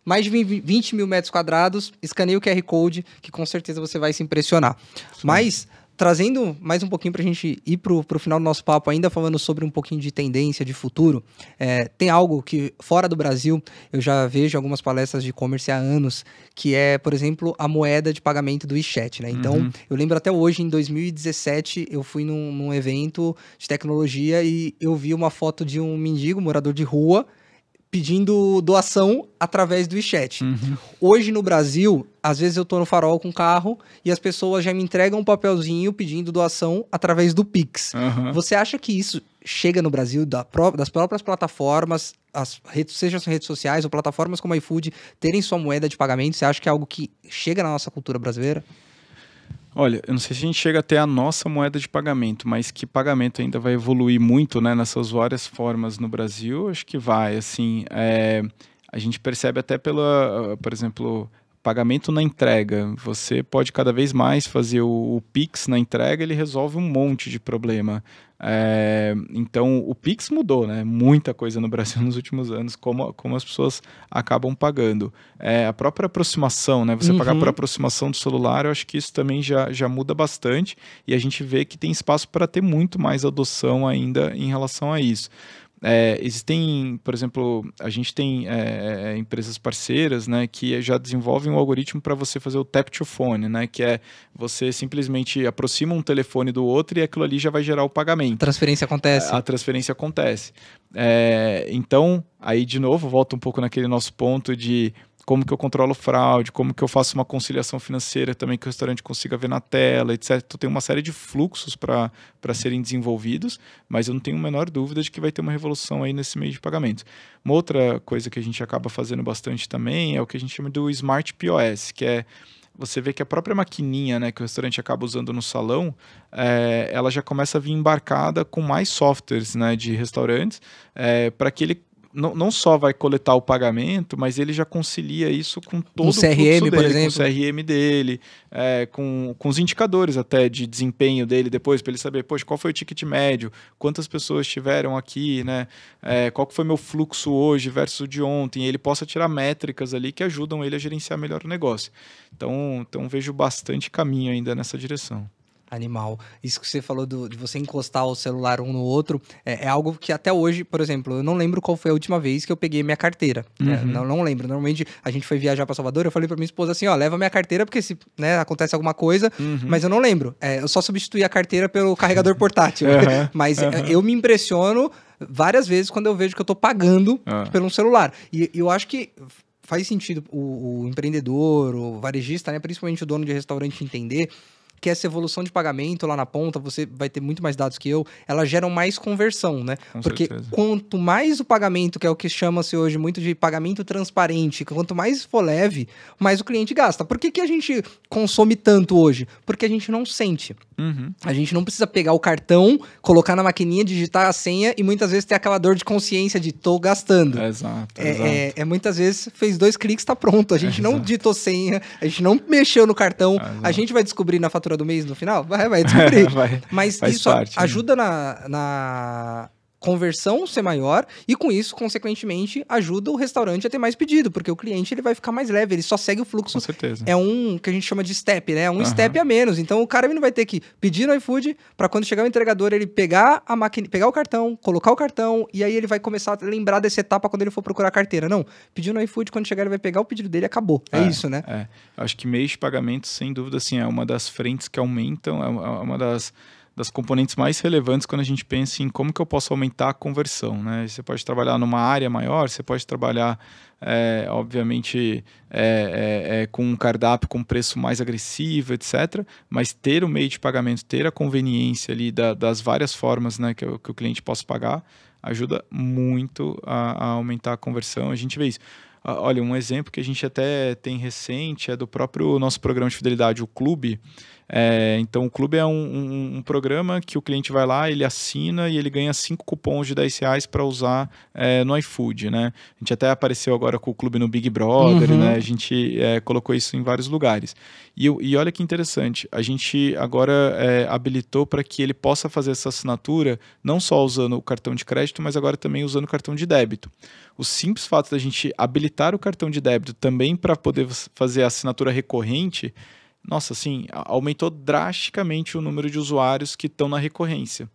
mais de 20 mil metros quadrados, escaneie o QR Code, que com certeza você vai se impressionar. Sim. Mas trazendo mais um pouquinho para a gente ir para o final do nosso papo, ainda falando sobre um pouquinho de tendência, de futuro, é, tem algo que fora do Brasil eu já vejo algumas palestras de e-commerce há anos, que é, por exemplo, a moeda de pagamento do WeChat. Né? Então, uhum. eu lembro até hoje, em 2017, eu fui num, num evento de tecnologia e eu vi uma foto de um mendigo, morador de rua, pedindo doação através do WeChat. Uhum. Hoje no Brasil, às vezes eu tô no farol com carro e as pessoas já me entregam um papelzinho pedindo doação através do Pix. Uhum. Você acha que isso chega no Brasil da pró das próprias plataformas, as redes, seja as redes sociais ou plataformas como o iFood, terem sua moeda de pagamento? Você acha que é algo que chega na nossa cultura brasileira? Olha, eu não sei se a gente chega até a nossa moeda de pagamento, mas que pagamento ainda vai evoluir muito, né, nessas várias formas no Brasil, acho que vai, assim, é, a gente percebe até pela, por exemplo, pagamento na entrega. Você pode cada vez mais fazer o, o Pix na entrega, ele resolve um monte de problema. É, então, o Pix mudou, né? Muita coisa no Brasil [LAUGHS] nos últimos anos, como, como as pessoas acabam pagando. É, a própria aproximação, né? Você uhum. pagar por uhum. aproximação do celular, eu acho que isso também já, já muda bastante e a gente vê que tem espaço para ter muito mais adoção ainda em relação a isso. É, existem, por exemplo, a gente tem é, é, é, empresas parceiras né, que já desenvolvem um algoritmo para você fazer o tap to phone, né, que é você simplesmente aproxima um telefone do outro e aquilo ali já vai gerar o pagamento. A transferência acontece. É, a, transferência acontece. É, então, aí de novo, volta um pouco naquele nosso ponto de como que eu controlo fraude, como que eu faço uma conciliação financeira também que o restaurante consiga ver na tela, etc. Então tem uma série de fluxos para serem desenvolvidos, mas eu não tenho a menor dúvida de que vai ter uma revolução aí nesse meio de pagamento. Uma outra coisa que a gente acaba fazendo bastante também é o que a gente chama do Smart POS, que é você vê que a própria maquininha né, que o restaurante acaba usando no salão, é, ela já começa a vir embarcada com mais softwares né, de restaurantes é, eh, para que ele não, não só vai coletar o pagamento, mas ele já concilia isso com todo o CRM, dele, por exemplo. com o CRM dele, é, com, com os indicadores até de desempenho dele depois, para ele saber, poxa, qual foi o ticket médio, quantas pessoas tiveram aqui, né? É, qual que foi meu fluxo hoje versus de ontem, ele possa tirar métricas ali que ajudam ele a gerenciar melhor o negócio. Então, então vejo bastante caminho ainda nessa direção animal. Isso que você falou do, de você encostar o celular um no outro é, é, algo que até hoje, por exemplo, eu não lembro qual foi a última vez que eu peguei minha carteira. Né? Uhum. Não, não lembro. Normalmente a gente foi viajar para Salvador, eu falei para minha esposa assim: ó, leva minha carteira porque se né, acontece alguma coisa, uhum. mas eu não lembro. É, eu só substituí a carteira pelo carregador uhum. portátil. Uhum. [LAUGHS] mas é, uhum. eu me impressiono várias vezes quando eu vejo que eu tô pagando ah. pelo um celular. E eu acho que faz sentido o, o, empreendedor, o varejista, né, principalmente o dono de restaurante entender que essa evolução de pagamento lá na ponta, você vai ter muito mais dados que eu, elas geram mais conversão, né? Com Porque certeza. quanto mais o pagamento, que é o que chama-se hoje muito de pagamento transparente, quanto mais for leve, mais o cliente gasta. Por que, que a gente consome tanto hoje? Porque a gente não sente. Uhum. A gente não precisa pegar o cartão, colocar na maquininha, digitar a senha e muitas vezes ter aquela dor de consciência de tô gastando. É, é, exato. É, exato. É, é, muitas vezes fez dois cliques, tá pronto. A gente não ditou digitou senha, a gente não mexeu no cartão. a gente vai descobrir na fatura compra do mês no final? Vai, vai descobrir. [LAUGHS] vai, Mas isso parte, né? ajuda né? na, na conversão ser maior e com isso, consequentemente, ajuda o restaurante a ter mais pedido, porque o cliente ele vai ficar mais leve, ele só segue o fluxo. Com certeza. É um que a gente chama de step, né? Um uhum. step a menos. Então o cara ele não vai ter que pedir no iFood para quando chegar o entregador ele pegar a máquina, pegar o cartão, colocar o cartão e aí ele vai começar a lembrar dessa etapa quando ele for procurar a carteira. Não, pedir no iFood, quando chegar ele vai pegar o pedido dele, acabou. É, é isso, né? É. Acho que meios de pagamento, sem dúvida, assim, é uma das frentes que aumentam, é uma é das das componentes mais relevantes quando a gente pensa em como que eu posso aumentar a conversão. Né? Você pode trabalhar numa área maior, você pode trabalhar, é, obviamente, é, é, é com um cardápio com preço mais agressivo, etc. Mas ter o meio de pagamento, ter a conveniência ali da, das várias formas né, que, que, o cliente possa pagar, ajuda muito a, a aumentar a conversão. A gente vê isso. Ah, olha, um exemplo que a gente até tem recente é do próprio nosso programa de fidelidade, o Clube. É, então, o clube é um, um, um, programa que o cliente vai lá, ele assina e ele ganha cinco cupons de 10 reais para usar é, no iFood, né? A gente até apareceu agora com o clube no Big Brother, uhum. né? A gente é, colocou isso em vários lugares. E, e, olha que interessante, a gente agora é, habilitou para que ele possa fazer essa assinatura não só usando o cartão de crédito, mas agora também usando o cartão de débito. O simples fato da gente habilitar o cartão de débito também para poder fazer a assinatura recorrente nossa, assim, aumentou drasticamente o número de usuários que estão na recorrência.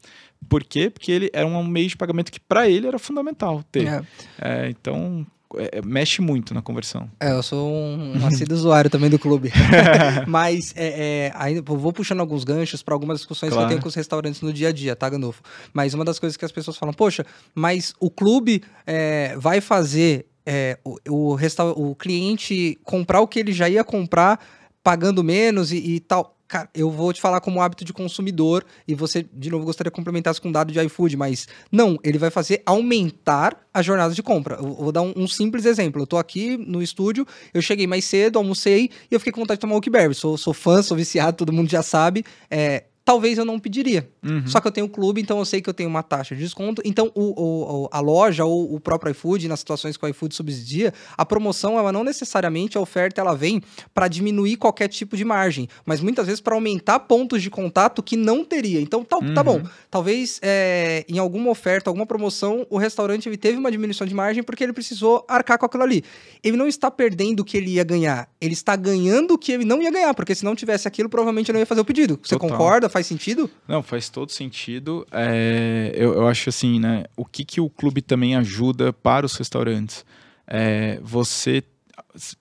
Por quê? Porque ele era um meio de pagamento que para ele era fundamental ter. É. É, então, é, é, mexe muito na conversão. É, eu sou um nascido [LAUGHS] usuário também do clube. [LAUGHS] Mas é, é, ainda vou puxando alguns ganchos para algumas discussões claro. que eu tenho com os restaurantes no dia a dia, tá, Gandolfo? Mas uma das coisas que as pessoas falam, poxa, mas o clube é, vai fazer é, o, o, o cliente comprar o que ele já ia comprar pagando menos e, e tal. Cara, eu vou te falar como hábito de consumidor e você, de novo, gostaria de complementar isso com um dado de iFood, mas não, ele vai fazer aumentar a jornada de compra. Eu vou dar um, um, simples exemplo. Eu tô aqui no estúdio, eu cheguei mais cedo, almocei e eu fiquei com vontade de tomar o Sou, sou fã, sou viciado, todo mundo já sabe. É, talvez eu não pediria. Uhum. Só que eu tenho um clube, então eu sei que eu tenho uma taxa de desconto. Então o, o, a loja ou o próprio iFood, nas situações que o iFood subsidia, a promoção, ela não necessariamente, a oferta, ela vem para diminuir qualquer tipo de margem, mas muitas vezes para aumentar pontos de contato que não teria. Então tá, uhum. tá bom, talvez é, em alguma oferta, alguma promoção, o restaurante ele teve uma diminuição de margem porque ele precisou arcar com aquilo ali. Ele não está perdendo o que ele ia ganhar, ele está ganhando o que ele não ia ganhar, porque se não tivesse aquilo, provavelmente não ia fazer o pedido. Você Total. concorda? faz sentido? Não, faz todo sentido. É, eu, eu, acho assim, né? O que, que o clube também ajuda para os restaurantes? É, você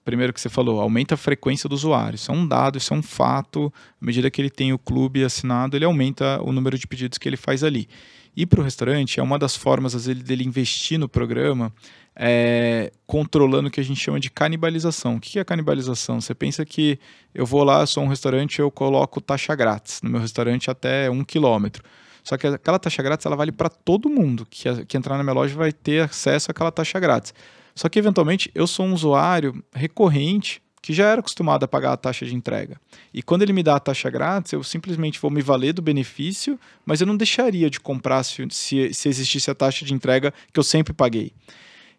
primeiro que você falou, aumenta a frequência do usuário. Isso é um dado, isso é um fato. À medida que ele tem o clube assinado, ele aumenta o número de pedidos que ele faz ali ir para o restaurante é uma das formas, às vezes, dele investir no programa, é, controlando o que a gente chama de canibalização. O que é canibalização? Você pensa que eu vou lá, sou um restaurante, eu coloco taxa grátis no meu restaurante até um quilômetro. Só que aquela taxa grátis ela vale para todo mundo que, que entrar na minha loja vai ter acesso àquela taxa grátis. Só que, eventualmente, eu sou um usuário recorrente que já era acostumado a pagar a taxa de entrega. E quando ele me dá a taxa grátis, eu simplesmente vou me valer do benefício, mas eu não deixaria de comprar se, se, se existisse a taxa de entrega que eu sempre paguei.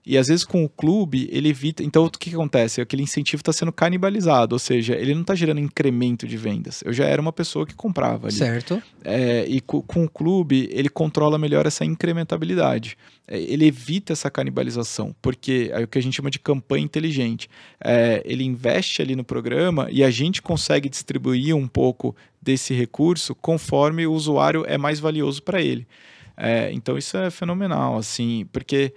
E às vezes com o clube, ele evita. Então, o que, que acontece? Aquele incentivo está sendo canibalizado, ou seja, ele não está gerando incremento de vendas. Eu já era uma pessoa que comprava ali. Certo. É, e com, com o clube, ele controla melhor essa incrementabilidade. É, ele evita essa canibalização, porque é o que a gente chama de campanha inteligente. É, ele investe ali no programa e a gente consegue distribuir um pouco desse recurso conforme o usuário é mais valioso para ele. É, então isso é fenomenal, assim, porque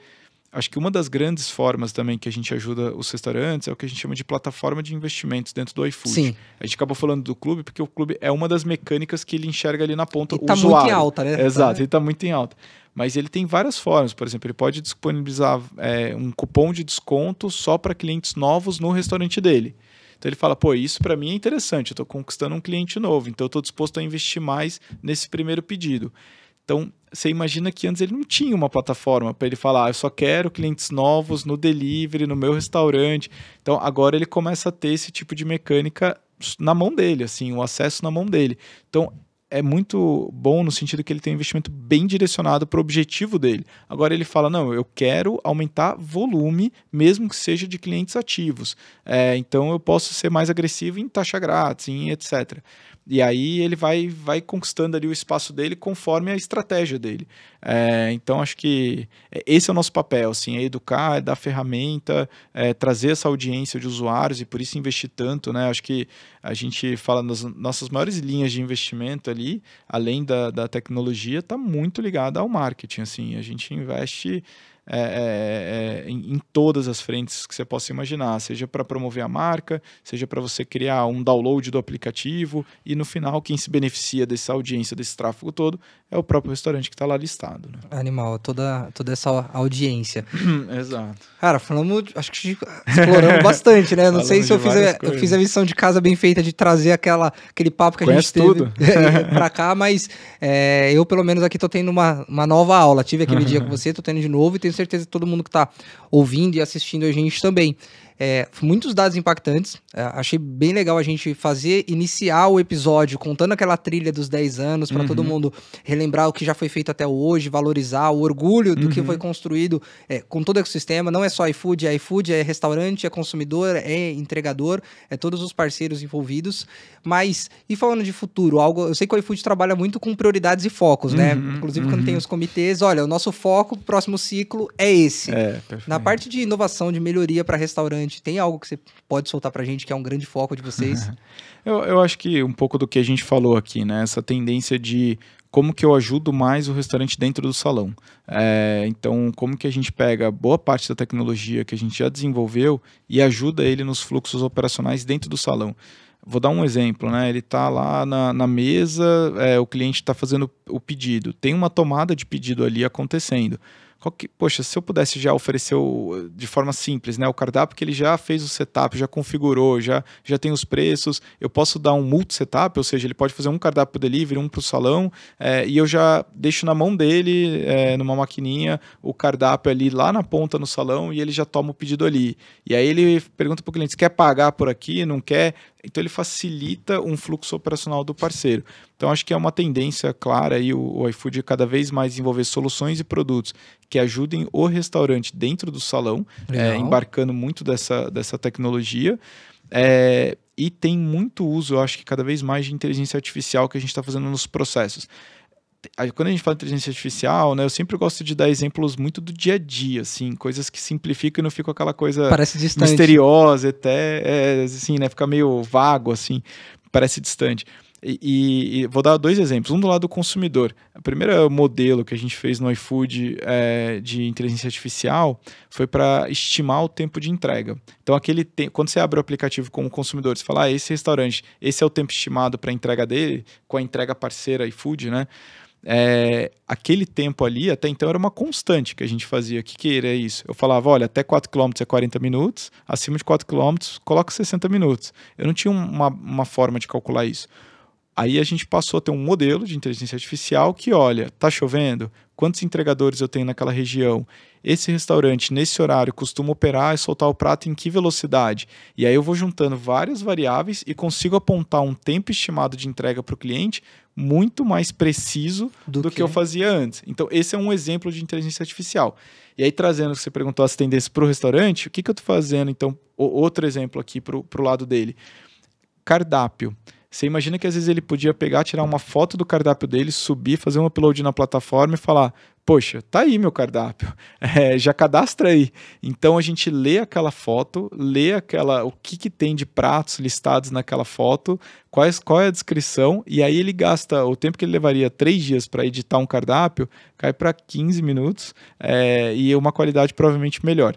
Acho que uma das grandes formas também que a gente ajuda os restaurantes é o que a gente chama de plataforma de investimentos dentro do iFood. Sim. A gente acabou falando do clube porque o clube é uma das mecânicas que ele enxerga ali na ponta. E tá usuário. muito em alta, né? Exato, tá... Né? ele tá muito em alta. Mas ele tem várias formas, por exemplo, ele pode disponibilizar é, um cupom de desconto só para clientes novos no restaurante dele. Então ele fala, pô, isso para mim é interessante, eu estou conquistando um cliente novo, então eu estou disposto a investir mais nesse primeiro pedido. Então, você imagina que antes ele não tinha uma plataforma para ele falar, ah, eu só quero clientes novos no delivery, no meu restaurante. Então, agora ele começa a ter esse tipo de mecânica na mão dele, assim, o acesso na mão dele. Então, é muito bom no sentido que ele tem um investimento bem direcionado para o objetivo dele. Agora ele fala: não, eu quero aumentar volume, mesmo que seja de clientes ativos. É, então eu posso ser mais agressivo em taxa grátis, em etc. E aí ele vai, vai conquistando ali o espaço dele conforme a estratégia dele. É, então acho que esse é o nosso papel, assim, é educar, é dar ferramenta, é trazer essa audiência de usuários e por isso investir tanto, né? Acho que a gente fala nas nossas maiores linhas de investimento ali, além da, da tecnologia, está muito ligada ao marketing. Assim, a gente investe é, é, é, em, em, todas as frentes que você possa imaginar, seja para promover a marca, seja para você criar um download do aplicativo e no final quem se beneficia dessa audiência, desse tráfego todo, é o próprio restaurante que está lá listado. Né? Animal, toda, toda essa audiência. [CLEARS THROAT] Exato. Cara, falamos, acho que exploramos [LAUGHS] bastante, né? Não sei se eu fiz, a, eu fiz, a, missão de casa bem feita de trazer aquela, aquele papo que Conhece a gente tudo. teve [LAUGHS] eh, para cá, mas é, eu pelo menos aqui estou tendo uma, uma nova aula. Tive aquele dia [LAUGHS] com você, estou tendo de novo e tenho tenho certeza que todo mundo que está ouvindo e assistindo a gente também. É, muitos dados impactantes. É, achei bem legal a gente fazer, iniciar o episódio contando aquela trilha dos 10 anos, para uhum. todo mundo relembrar o que já foi feito até hoje, valorizar o orgulho do uhum. que foi construído é, com todo o ecossistema. Não é só iFood, é iFood, é restaurante, é consumidor, é entregador, é todos os parceiros envolvidos. Mas, e falando de futuro, algo. Eu sei que o iFood trabalha muito com prioridades e focos, né? uhum. né? Inclusive, quando uhum. tem os comitês, olha, o nosso foco, próximo ciclo é esse. É, Na parte de inovação, de melhoria para restaurante, tem algo que você pode soltar a gente que é um grande foco de vocês? [LAUGHS] Eu, eu acho que um pouco do que a gente falou aqui, né? Essa tendência de como que eu ajudo mais o restaurante dentro do salão. É, então, como que a gente pega boa parte da tecnologia que a gente já desenvolveu e ajuda ele nos fluxos operacionais dentro do salão. Vou dar um exemplo, né? Ele está lá na, na mesa, é, o cliente está fazendo o pedido, tem uma tomada de pedido ali acontecendo que, poxa, se eu pudesse já oferecer o, de forma simples, né? O cardápio que ele já fez o setup, já configurou, já, já tem os preços, eu posso dar um multi-setup, ou seja, ele pode fazer um cardápio delivery, um para o salão, é, e eu já deixo na mão dele, é, numa maquininha, o cardápio ali lá na ponta no salão e ele já toma o pedido ali. E aí ele pergunta para o cliente: quer pagar por aqui? Não quer? Então ele facilita um fluxo operacional do parceiro. Então acho que é uma tendência clara aí o, o iFood cada vez mais envolver soluções e produtos que ajudem o restaurante dentro do salão, é, embarcando muito dessa, dessa tecnologia. É, e tem muito uso, eu acho que cada vez mais de inteligência artificial que a gente está fazendo nos processos quando a gente fala inteligência artificial, né, eu sempre gosto de dar exemplos muito do dia a dia, assim, coisas que simplificam e não ficam aquela coisa Parece misteriosa, até, é, assim, né, fica meio vago, assim, parece distante. E, e, e, vou dar dois exemplos. Um do lado do consumidor. O primeiro modelo que a gente fez no iFood é, de inteligência artificial foi para estimar o tempo de entrega. Então, aquele te... quando você abre o aplicativo como consumidor, você fala: ah, esse restaurante, esse é o tempo estimado para entrega dele, com a entrega parceira iFood, né? é, aquele tempo ali, até então, era uma constante que a gente fazia. O que, que era isso? Eu falava, olha, até 4 km é 40 minutos, acima de 4 km, coloca 60 minutos. Eu não tinha uma, uma forma de calcular isso. Aí a gente passou a ter um modelo de inteligência artificial que olha, tá chovendo, quantos entregadores eu tenho naquela região, esse restaurante nesse horário costuma operar e soltar o prato em que velocidade? E aí eu vou juntando várias variáveis e consigo apontar um tempo estimado de entrega para o cliente muito mais preciso do, do que... que eu fazia antes. Então, esse é um exemplo de inteligência artificial. E aí, trazendo o que você perguntou, as tendências para o restaurante, o que, que eu estou fazendo? Então, outro exemplo aqui para o lado dele. Cardápio. Você imagina que às vezes ele podia pegar, tirar uma foto do cardápio dele, subir, fazer um upload na plataforma e falar: poxa, tá aí meu cardápio, [LAUGHS] é, já cadastra aí. Então a gente lê aquela foto, lê aquela o que, que tem de pratos listados naquela foto, quais, qual é a descrição, e aí ele gasta o tempo que ele levaria três dias para editar um cardápio, cai para 15 minutos é, e uma qualidade provavelmente melhor.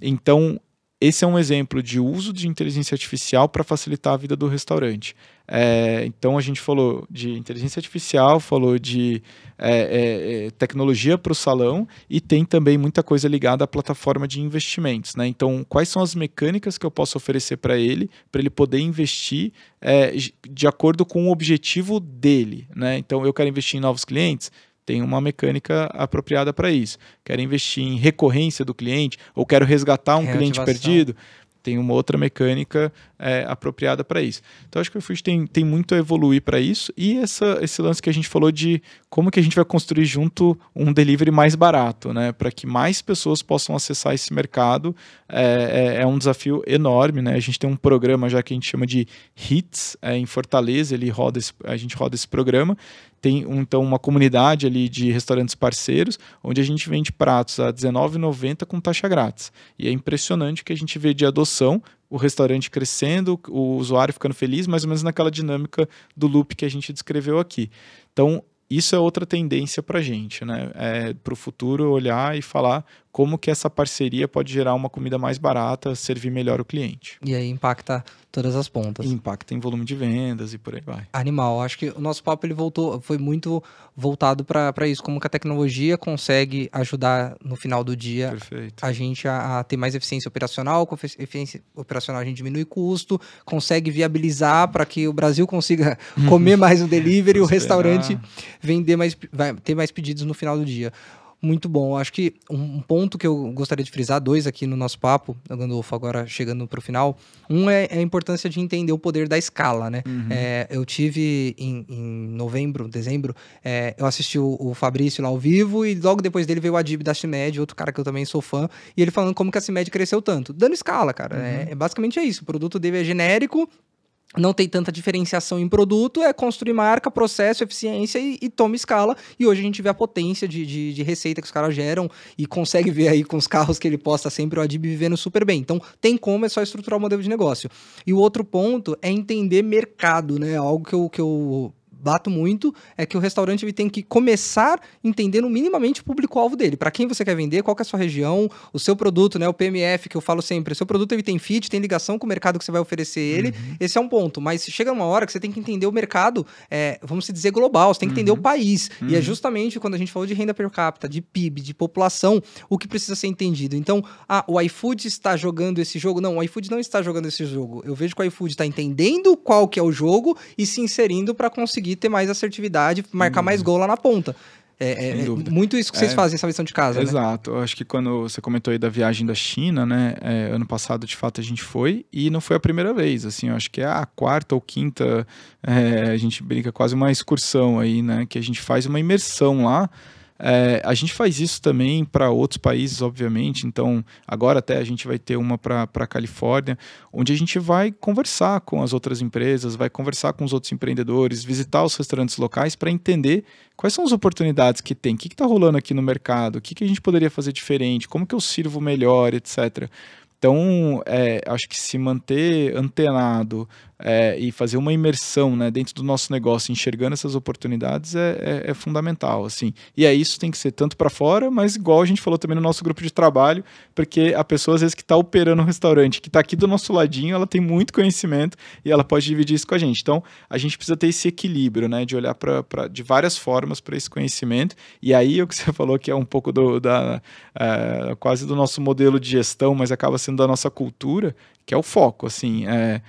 Então, esse é um exemplo de uso de inteligência artificial para facilitar a vida do restaurante. É, então a gente falou de inteligência artificial, falou de é, é, é tecnologia para o salão e tem também muita coisa ligada à plataforma de investimentos. Né? Então, quais são as mecânicas que eu posso oferecer para ele, para ele poder investir é, de acordo com o objetivo dele? Né? Então, eu quero investir em novos clientes, tem uma mecânica apropriada para isso. Quero investir em recorrência do cliente, ou quero resgatar um cliente perdido, tem uma outra mecânica é, apropriada para isso. Então acho que o Fuji tem, tem muito a evoluir para isso e essa, esse lance que a gente falou de como que a gente vai construir junto um delivery mais barato, né, para que mais pessoas possam acessar esse mercado é, é, é, um desafio enorme, né. A gente tem um programa já que a gente chama de Hits é, em Fortaleza, ele roda esse, a gente roda esse programa tem então uma comunidade ali de restaurantes parceiros, onde a gente vende pratos a R$19,90 com taxa grátis. E é impressionante o que a gente vê de adoção, o restaurante crescendo, o usuário ficando feliz, mais ou menos naquela dinâmica do loop que a gente descreveu aqui. Então, isso é outra tendência para a gente, né? É para o futuro olhar e falar como que essa parceria pode gerar uma comida mais barata, servir melhor o cliente. E aí impacta todas as pontas. E impacta em volume de vendas e por aí vai. Animal, acho que o nosso papo ele voltou, foi muito voltado para isso, como que a tecnologia consegue ajudar no final do dia Perfeito. a gente a, a, ter mais eficiência operacional, com eficiência operacional a gente diminui custo, consegue viabilizar para que o Brasil consiga [LAUGHS] comer mais no delivery, o restaurante vender mais, vai ter mais pedidos no final do dia. Muito bom. Acho que um ponto que eu gostaria de frisar, dois aqui no nosso papo, Gandolfo, agora chegando para o final. Um é, é a importância de entender o poder da escala, né? Uhum. É, eu tive em, em novembro, dezembro, é, eu assisti o, o, Fabrício lá ao vivo e logo depois dele veio o Adib da CIMED, outro cara que eu também sou fã, e ele falando como que a CIMED cresceu tanto. Dando escala, cara. Uhum. É, é basicamente é isso. O produto dele é genérico, não tem tanta diferenciação em produto, é construir marca, processo, eficiência e, e toma escala. E hoje a gente vê a potência de, de, de, receita que os caras geram e consegue ver aí com os carros que ele posta sempre o Adib vivendo super bem. Então tem como, é só estruturar o modelo de negócio. E o outro ponto é entender mercado, né? Algo que eu, que eu bato muito é que o restaurante ele tem que começar entendendo minimamente o público-alvo dele. Para quem você quer vender, qual que é a sua região, o seu produto, né? O PMF que eu falo sempre, o seu produto ele tem fit, tem ligação com o mercado que você vai oferecer ele. Uhum. Esse é um ponto. Mas chega uma hora que você tem que entender o mercado, é, vamos dizer global. Você tem que entender uhum. o país. Uhum. E é uhum. justamente quando a gente falou de renda per capita, de PIB, de população, o que precisa ser entendido. Então, ah, o iFood está jogando esse jogo? Não, o iFood não está jogando esse jogo. Eu vejo que o iFood está entendendo qual que é o jogo e se inserindo para conseguir conseguir ter mais assertividade, marcar hum. mais uhum. gol lá na ponta. É, é, é muito isso que vocês é, fazem essa missão de casa. Né? Exato. Né? Eu acho que quando você comentou aí da viagem da China, né? É, ano passado, de fato, a gente foi e não foi a primeira vez. Assim, eu acho que é a quarta ou quinta, é, a gente brinca quase uma excursão aí, né? Que a gente faz uma imersão lá. É, a gente faz isso também para outros países, obviamente. Então, agora até a gente vai ter uma para a Califórnia, onde a gente vai conversar com as outras empresas, vai conversar com os outros empreendedores, visitar os restaurantes locais para entender quais são as oportunidades que tem, o que está rolando aqui no mercado, o que, que a gente poderia fazer diferente, como que eu sirvo melhor, etc. Então, é, acho que se manter antenado, é, e fazer uma imersão né, dentro do nosso negócio, enxergando essas oportunidades é, é, é fundamental, assim. E é isso tem que ser tanto para fora, mas igual a gente falou também no nosso grupo de trabalho, porque a pessoa às vezes que está operando um restaurante, que está aqui do nosso ladinho, ela tem muito conhecimento e ela pode dividir isso com a gente. Então a gente precisa ter esse equilíbrio, né, de olhar pra, pra de várias formas para esse conhecimento. E aí o que você [LAUGHS] falou que é um pouco do, da é, quase do nosso modelo de gestão, mas acaba sendo da nossa cultura, que é o foco, assim. É,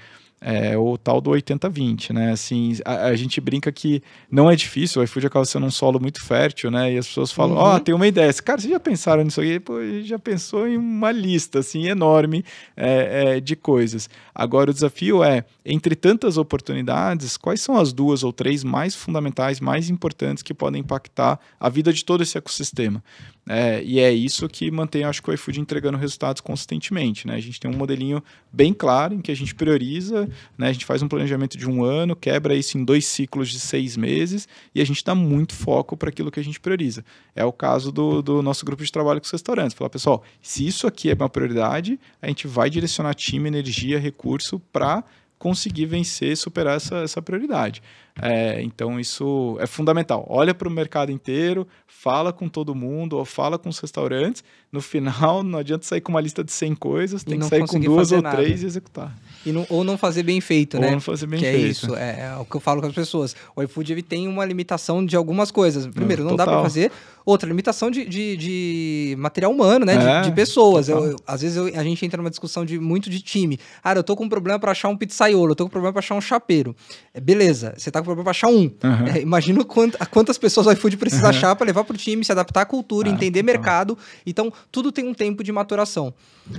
é o tal do 80-20, né? Assim, a, a, gente brinca que não é difícil, o iFood acaba sendo um solo muito fértil, né? E as pessoas falam, ó, uhum. oh, tem uma ideia. Cara, vocês já pensaram nisso aqui? Pô, já pensou em uma lista, assim, enorme é, é, de coisas. Agora, o desafio é, entre tantas oportunidades, quais são as duas ou três mais fundamentais, mais importantes que podem impactar a vida de todo esse ecossistema? É, e é isso que mantém, acho que o iFood entregando resultados consistentemente. Né? A gente tem um modelinho bem claro em que a gente prioriza, né? a gente faz um planejamento de um ano, quebra isso em dois ciclos de seis meses e a gente dá muito foco para aquilo que a gente prioriza. É o caso do, do nosso grupo de trabalho com os restaurantes. Falar, pessoal, se isso aqui é uma prioridade, a gente vai direcionar time, energia, recurso para conseguir vencer, superar essa, essa prioridade. É, então, isso é fundamental. Olha para o mercado inteiro, fala com todo mundo, ou fala com os restaurantes. No final, não adianta sair com uma lista de 100 coisas, tem que sair com duas ou nada. três e executar. E não, ou não fazer bem feito, ou né? Ou não fazer bem que é feito. É isso, é, é, o que eu falo com as pessoas. O iFood ele tem uma limitação de algumas coisas. Primeiro, é, não dá para fazer. Outra, limitação de, de, de material humano, né? É, de, de, pessoas. Eu, eu, às vezes eu, a gente entra numa discussão de muito de time. Ah, eu tô com um problema para achar um pizzaiolo, eu tô com um problema para achar um chapeiro. É, beleza, você tá com um problema para achar um. Uhum. É, imagina quant, quantas pessoas o iFood precisa uhum. achar para levar pro time, se adaptar à cultura, ah, entender então. mercado. Então, tudo tem um tempo de maturação.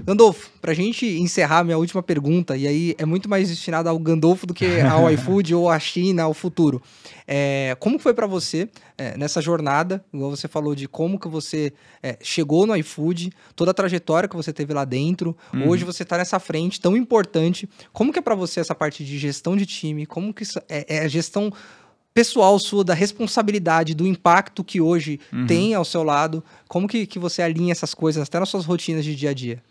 Gandolfo, pra gente encerrar minha última pergunta, e aí é muito mais destinada ao Gandolfo do que ao [LAUGHS] iFood ou à China, ao futuro. É, como foi para você é, nessa jornada? Igual você falou de como que você é, chegou no iFood, toda a trajetória que você teve lá dentro. Uhum. Hoje você está nessa frente tão importante. Como que é para você essa parte de gestão de time? Como que é, é, a gestão pessoal sua, da responsabilidade, do impacto que hoje uhum. tem ao seu lado? Como que, que você alinha essas coisas até nas suas rotinas de dia a dia?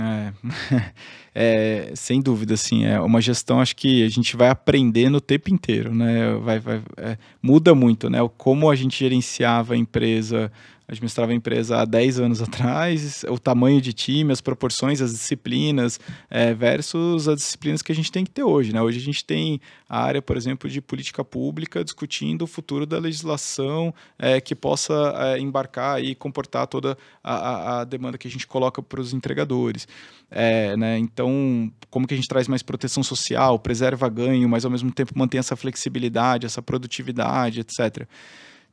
É, [LAUGHS] é, sem dúvida, assim, é uma gestão, acho que a gente vai aprendendo o tempo inteiro, né? Vai, vai, é, muda muito, né? O como a gente gerenciava a empresa administrava a empresa há 10 anos atrás, o tamanho de time, as proporções, as disciplinas, é, versus as disciplinas que a gente tem que ter hoje. Né? Hoje a gente tem a área, por exemplo, de política pública discutindo o futuro da legislação é, que possa é, embarcar e comportar toda a, a, demanda que a gente coloca para os entregadores. É, né? Então, como que a gente traz mais proteção social, preserva ganho, mas ao mesmo tempo mantém essa flexibilidade, essa produtividade, etc.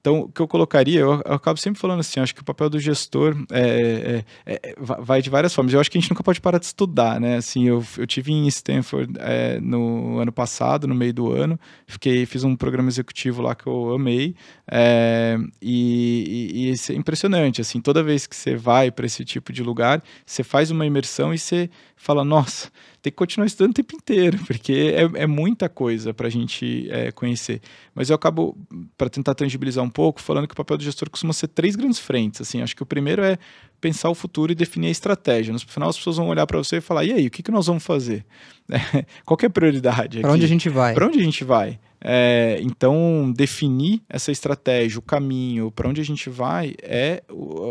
Então, o que eu colocaria, eu, eu acabo sempre falando assim, acho que o papel do gestor é, é, é, é vai de várias formas. Eu acho que a gente nunca pode parar de estudar, né? Assim, eu, eu tive em Stanford é, no ano passado, no meio do ano, fiquei, fiz um programa executivo lá que eu amei, é, e, e, e isso é impressionante, assim, toda vez que você vai para esse tipo de lugar, você faz uma imersão e você fala, nossa, tem que continuar estudando o tempo inteiro, porque é, é muita coisa para a gente é, conhecer. Mas eu acabo, para tentar tangibilizar um pouco, falando que o papel do gestor costuma ser três grandes frentes. Assim, acho que o primeiro é pensar o futuro e definir a estratégia. No final, as pessoas vão olhar para você e falar, e aí, o que, que nós vamos fazer? É, [LAUGHS] qual é a prioridade? Para onde a gente vai? Para onde a gente vai? É, então, definir essa estratégia, o caminho, para onde a gente vai, é,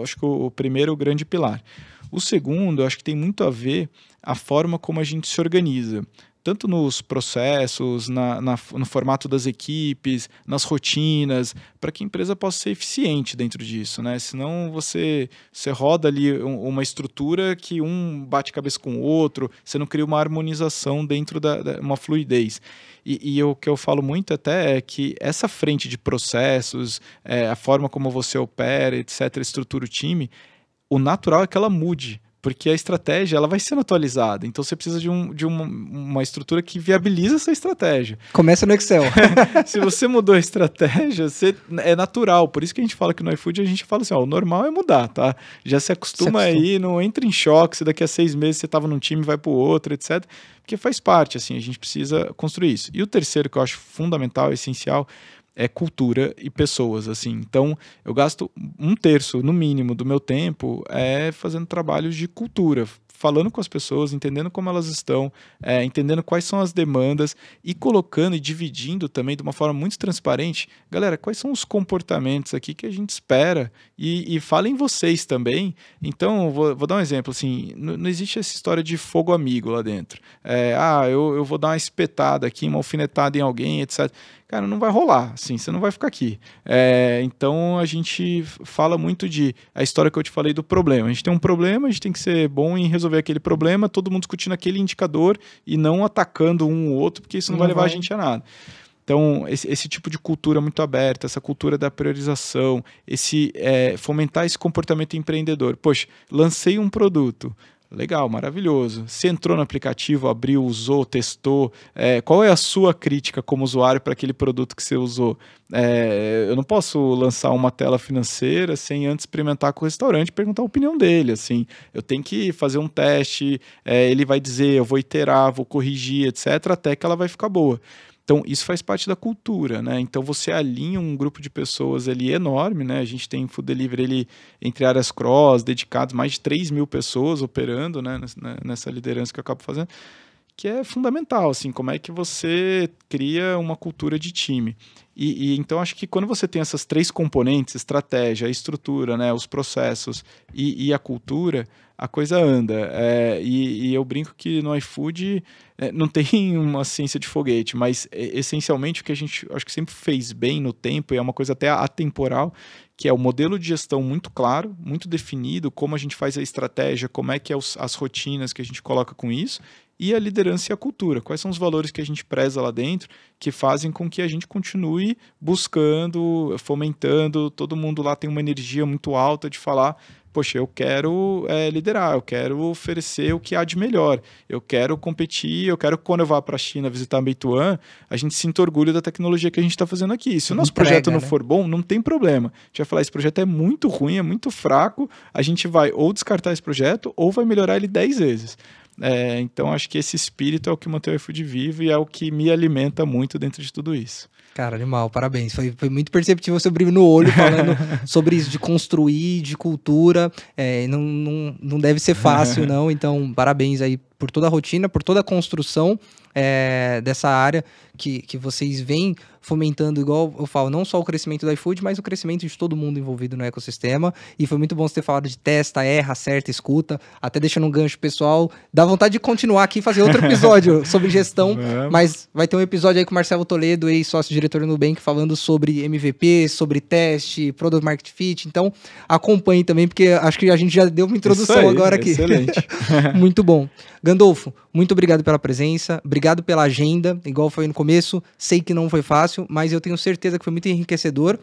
acho que, o, o primeiro grande pilar. O segundo, acho que tem muito a ver a forma como a gente se organiza tanto nos processos, na, na, no formato das equipes, nas rotinas, para que a empresa possa ser eficiente dentro disso, né? Senão você, você roda ali uma estrutura que um bate cabeça com o outro, você não cria uma harmonização dentro da, da uma fluidez. E, e, o que eu falo muito até é que essa frente de processos, é, a forma como você opera, etc., estrutura o time, o natural é que ela mude, porque a estratégia ela vai sendo atualizada. Então você precisa de, um, de uma, uma estrutura que viabiliza essa estratégia. Começa no Excel. [LAUGHS] Se você mudou a estratégia, você, é natural. Por isso que a gente fala que no iFood a gente fala assim: ó, o normal é mudar, tá? Já se acostuma, se acostuma. aí, não entra em choque se daqui a seis meses você estava num time vai para o outro, etc. Porque faz parte, assim, a gente precisa construir isso. E o terceiro que eu acho fundamental, essencial, é cultura e pessoas, assim. Então, eu gasto um terço, no mínimo, do meu tempo é fazendo trabalhos de cultura, falando com as pessoas, entendendo como elas estão, é, entendendo quais são as demandas e colocando e dividindo também de uma forma muito transparente, galera, quais são os comportamentos aqui que a gente espera e, e falem vocês também. Então, vou, vou dar um exemplo, assim, não, não, existe essa história de fogo amigo lá dentro. É, ah, eu, eu vou dar uma espetada aqui, uma alfinetada em alguém, etc cara, não vai rolar, assim, você não vai ficar aqui. É, então a gente fala muito de a história que eu te falei do problema. A gente tem um problema, a gente tem que ser bom em resolver aquele problema, todo mundo discutindo aquele indicador e não atacando um ou outro, porque isso não, não vai levar vai. a gente a nada. Então, esse, esse, tipo de cultura muito aberta, essa cultura da priorização, esse é, fomentar esse comportamento empreendedor. Poxa, lancei um produto, Legal, maravilhoso. Você entrou no aplicativo, abriu, usou, testou. É, qual é a sua crítica como usuário para aquele produto que você usou? É, eu não posso lançar uma tela financeira sem antes experimentar com o restaurante e perguntar a opinião dele. Assim, eu tenho que fazer um teste. É, ele vai dizer, eu vou iterar, vou corrigir, etc. Até que ela vai ficar boa. Então, isso faz parte da cultura, né? Então, você alinha um grupo de pessoas ali enorme, né? A gente tem Food Delivery ele, entre áreas cross, dedicados, mais de 3 mil pessoas operando, né? né? Nessa liderança que eu acabo fazendo, que é fundamental, assim, como é que você cria uma cultura de time. E, e então, acho que quando você tem essas três componentes, estratégia, estrutura, né? Os processos e, e a cultura, a coisa anda. É, e, e eu brinco que no iFood é, não tem [LAUGHS] uma ciência de foguete, mas é, essencialmente o que a gente acho que sempre fez bem no tempo, e é uma coisa até atemporal, que é o modelo de gestão muito claro, muito definido, como a gente faz a estratégia, como é que é os, as rotinas que a gente coloca com isso, e a liderança e a cultura. Quais são os valores que a gente preza lá dentro que fazem com que a gente continue buscando, fomentando, todo mundo lá tem uma energia muito alta de falar poxa, eu quero é, liderar, eu quero oferecer o que há de melhor, eu quero competir, eu quero que quando eu vá para a China visitar Meituan, a gente sinta orgulho da tecnologia que a gente está fazendo aqui. Se o nosso Entrega, projeto não né? for bom, não tem problema. A gente vai falar, esse projeto é muito ruim, é muito fraco, a gente vai ou descartar esse projeto ou vai melhorar ele 10 vezes. É, então, acho que esse espírito é o que mantém o iFood vivo e é o que me alimenta muito dentro de tudo isso. Cara, animal, parabéns. Foi, foi muito perceptível seu brilho no olho falando [LAUGHS] sobre isso de construir, de cultura. É, não, não, não deve ser fácil, [LAUGHS] não. Então, parabéns aí por toda a rotina, por toda a construção é, dessa área que, que vocês vêm fomentando, igual eu falo, não só o crescimento do iFood, mas o crescimento de todo mundo envolvido no ecossistema. E foi muito bom você ter falado de testa, erra, acerta, escuta, até deixando um gancho pessoal. Dá vontade de continuar aqui e fazer outro episódio [LAUGHS] sobre gestão, mas vai ter um episódio aí com o Marcelo Toledo, ex-sócio-diretor do Nubank, falando sobre MVP, sobre teste, Product Market Fit. Então, acompanhe também, porque acho que a gente já deu uma introdução aí, agora aqui. Excelente. [LAUGHS] muito bom. Gandolfo, muito obrigado pela presença, obrigado pela agenda, igual foi no começo, sei que não foi fácil, mas eu tenho certeza que foi muito enriquecedor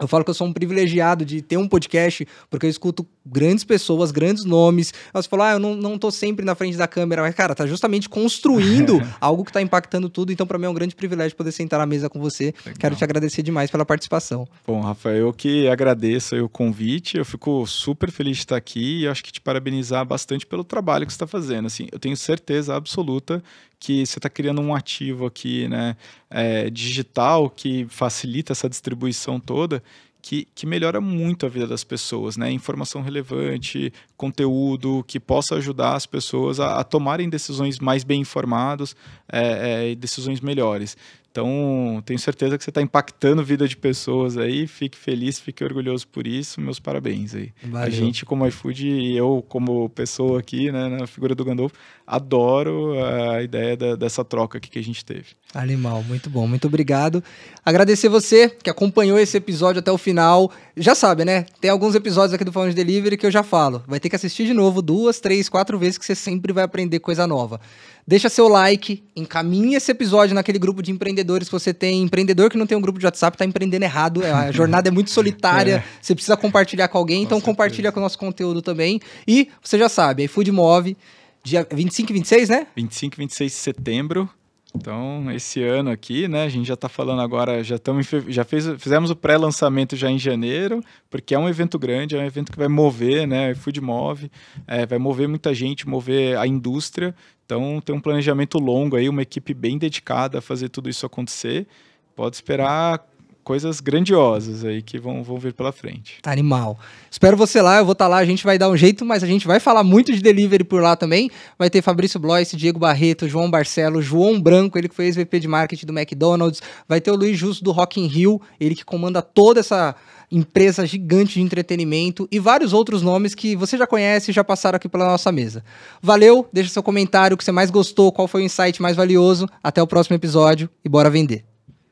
eu falo que eu sou um privilegiado de ter um podcast, porque eu escuto grandes pessoas, grandes nomes. Elas falam, ah, eu não, não tô sempre na frente da câmera. Mas, cara, tá justamente construindo [LAUGHS] algo que tá impactando tudo. Então, para mim é um grande privilégio poder sentar na mesa com você. Legal. Quero te agradecer demais pela participação. Bom, Rafael, eu que agradeço o convite. Eu fico super feliz de estar aqui e acho que te parabenizar bastante pelo trabalho que você está fazendo. Assim, eu tenho certeza absoluta que você está criando um ativo aqui, né, é, digital que facilita essa distribuição toda. Que, que melhora muito a vida das pessoas, né? Informação relevante, conteúdo que possa ajudar as pessoas a, a tomarem decisões mais bem informadas é, é, e decisões melhores. Então, tenho certeza que você está impactando a vida de pessoas aí. Fique feliz, fique orgulhoso por isso. Meus parabéns aí. Valeu. A gente, como iFood, e eu, como pessoa aqui, né, na figura do Gandolfo, adoro a ideia da, dessa troca aqui que a gente teve. Animal, muito bom, muito obrigado. Agradecer você que acompanhou esse episódio até o final. Já sabe, né? Tem alguns episódios aqui do Falando de Delivery que eu já falo. Vai ter que assistir de novo duas, três, quatro vezes que você sempre vai aprender coisa nova. Deixa seu like, encaminhe esse episódio naquele grupo de empreendedores que você tem. Empreendedor que não tem um grupo de WhatsApp está empreendendo errado. É, a [LAUGHS] jornada é muito solitária. É. Você precisa compartilhar com alguém, com então certeza. compartilha com o nosso conteúdo também. E você já sabe, iFood Move, dia 25 e 26, né? 25 e 26 de setembro. Então, esse ano aqui, né, a gente já está falando agora, já estamos já fez, fizemos o pré-lançamento já em janeiro, porque é um evento grande, é um evento que vai mover, né, food move, é, vai mover muita gente, mover a indústria. Então tem um planejamento longo aí, uma equipe bem dedicada a fazer tudo isso acontecer. Pode esperar coisas grandiosas aí que vão, vão vir pela frente. Tá animal. Espero você lá, eu vou estar tá lá, a gente vai dar um jeito, mas a gente vai falar muito de delivery por lá também. Vai ter Fabrício Blois, Diego Barreto, João Barcelo, João Branco, ele que foi ex-VP de marketing do McDonald's. Vai ter o Luiz Justo do Rock in Rio, ele que comanda toda essa empresa gigante de entretenimento e vários outros nomes que você já conhece e já passaram aqui pela nossa mesa. Valeu, deixa seu comentário, o que você mais gostou, qual foi o insight mais valioso. Até o próximo episódio e bora vender.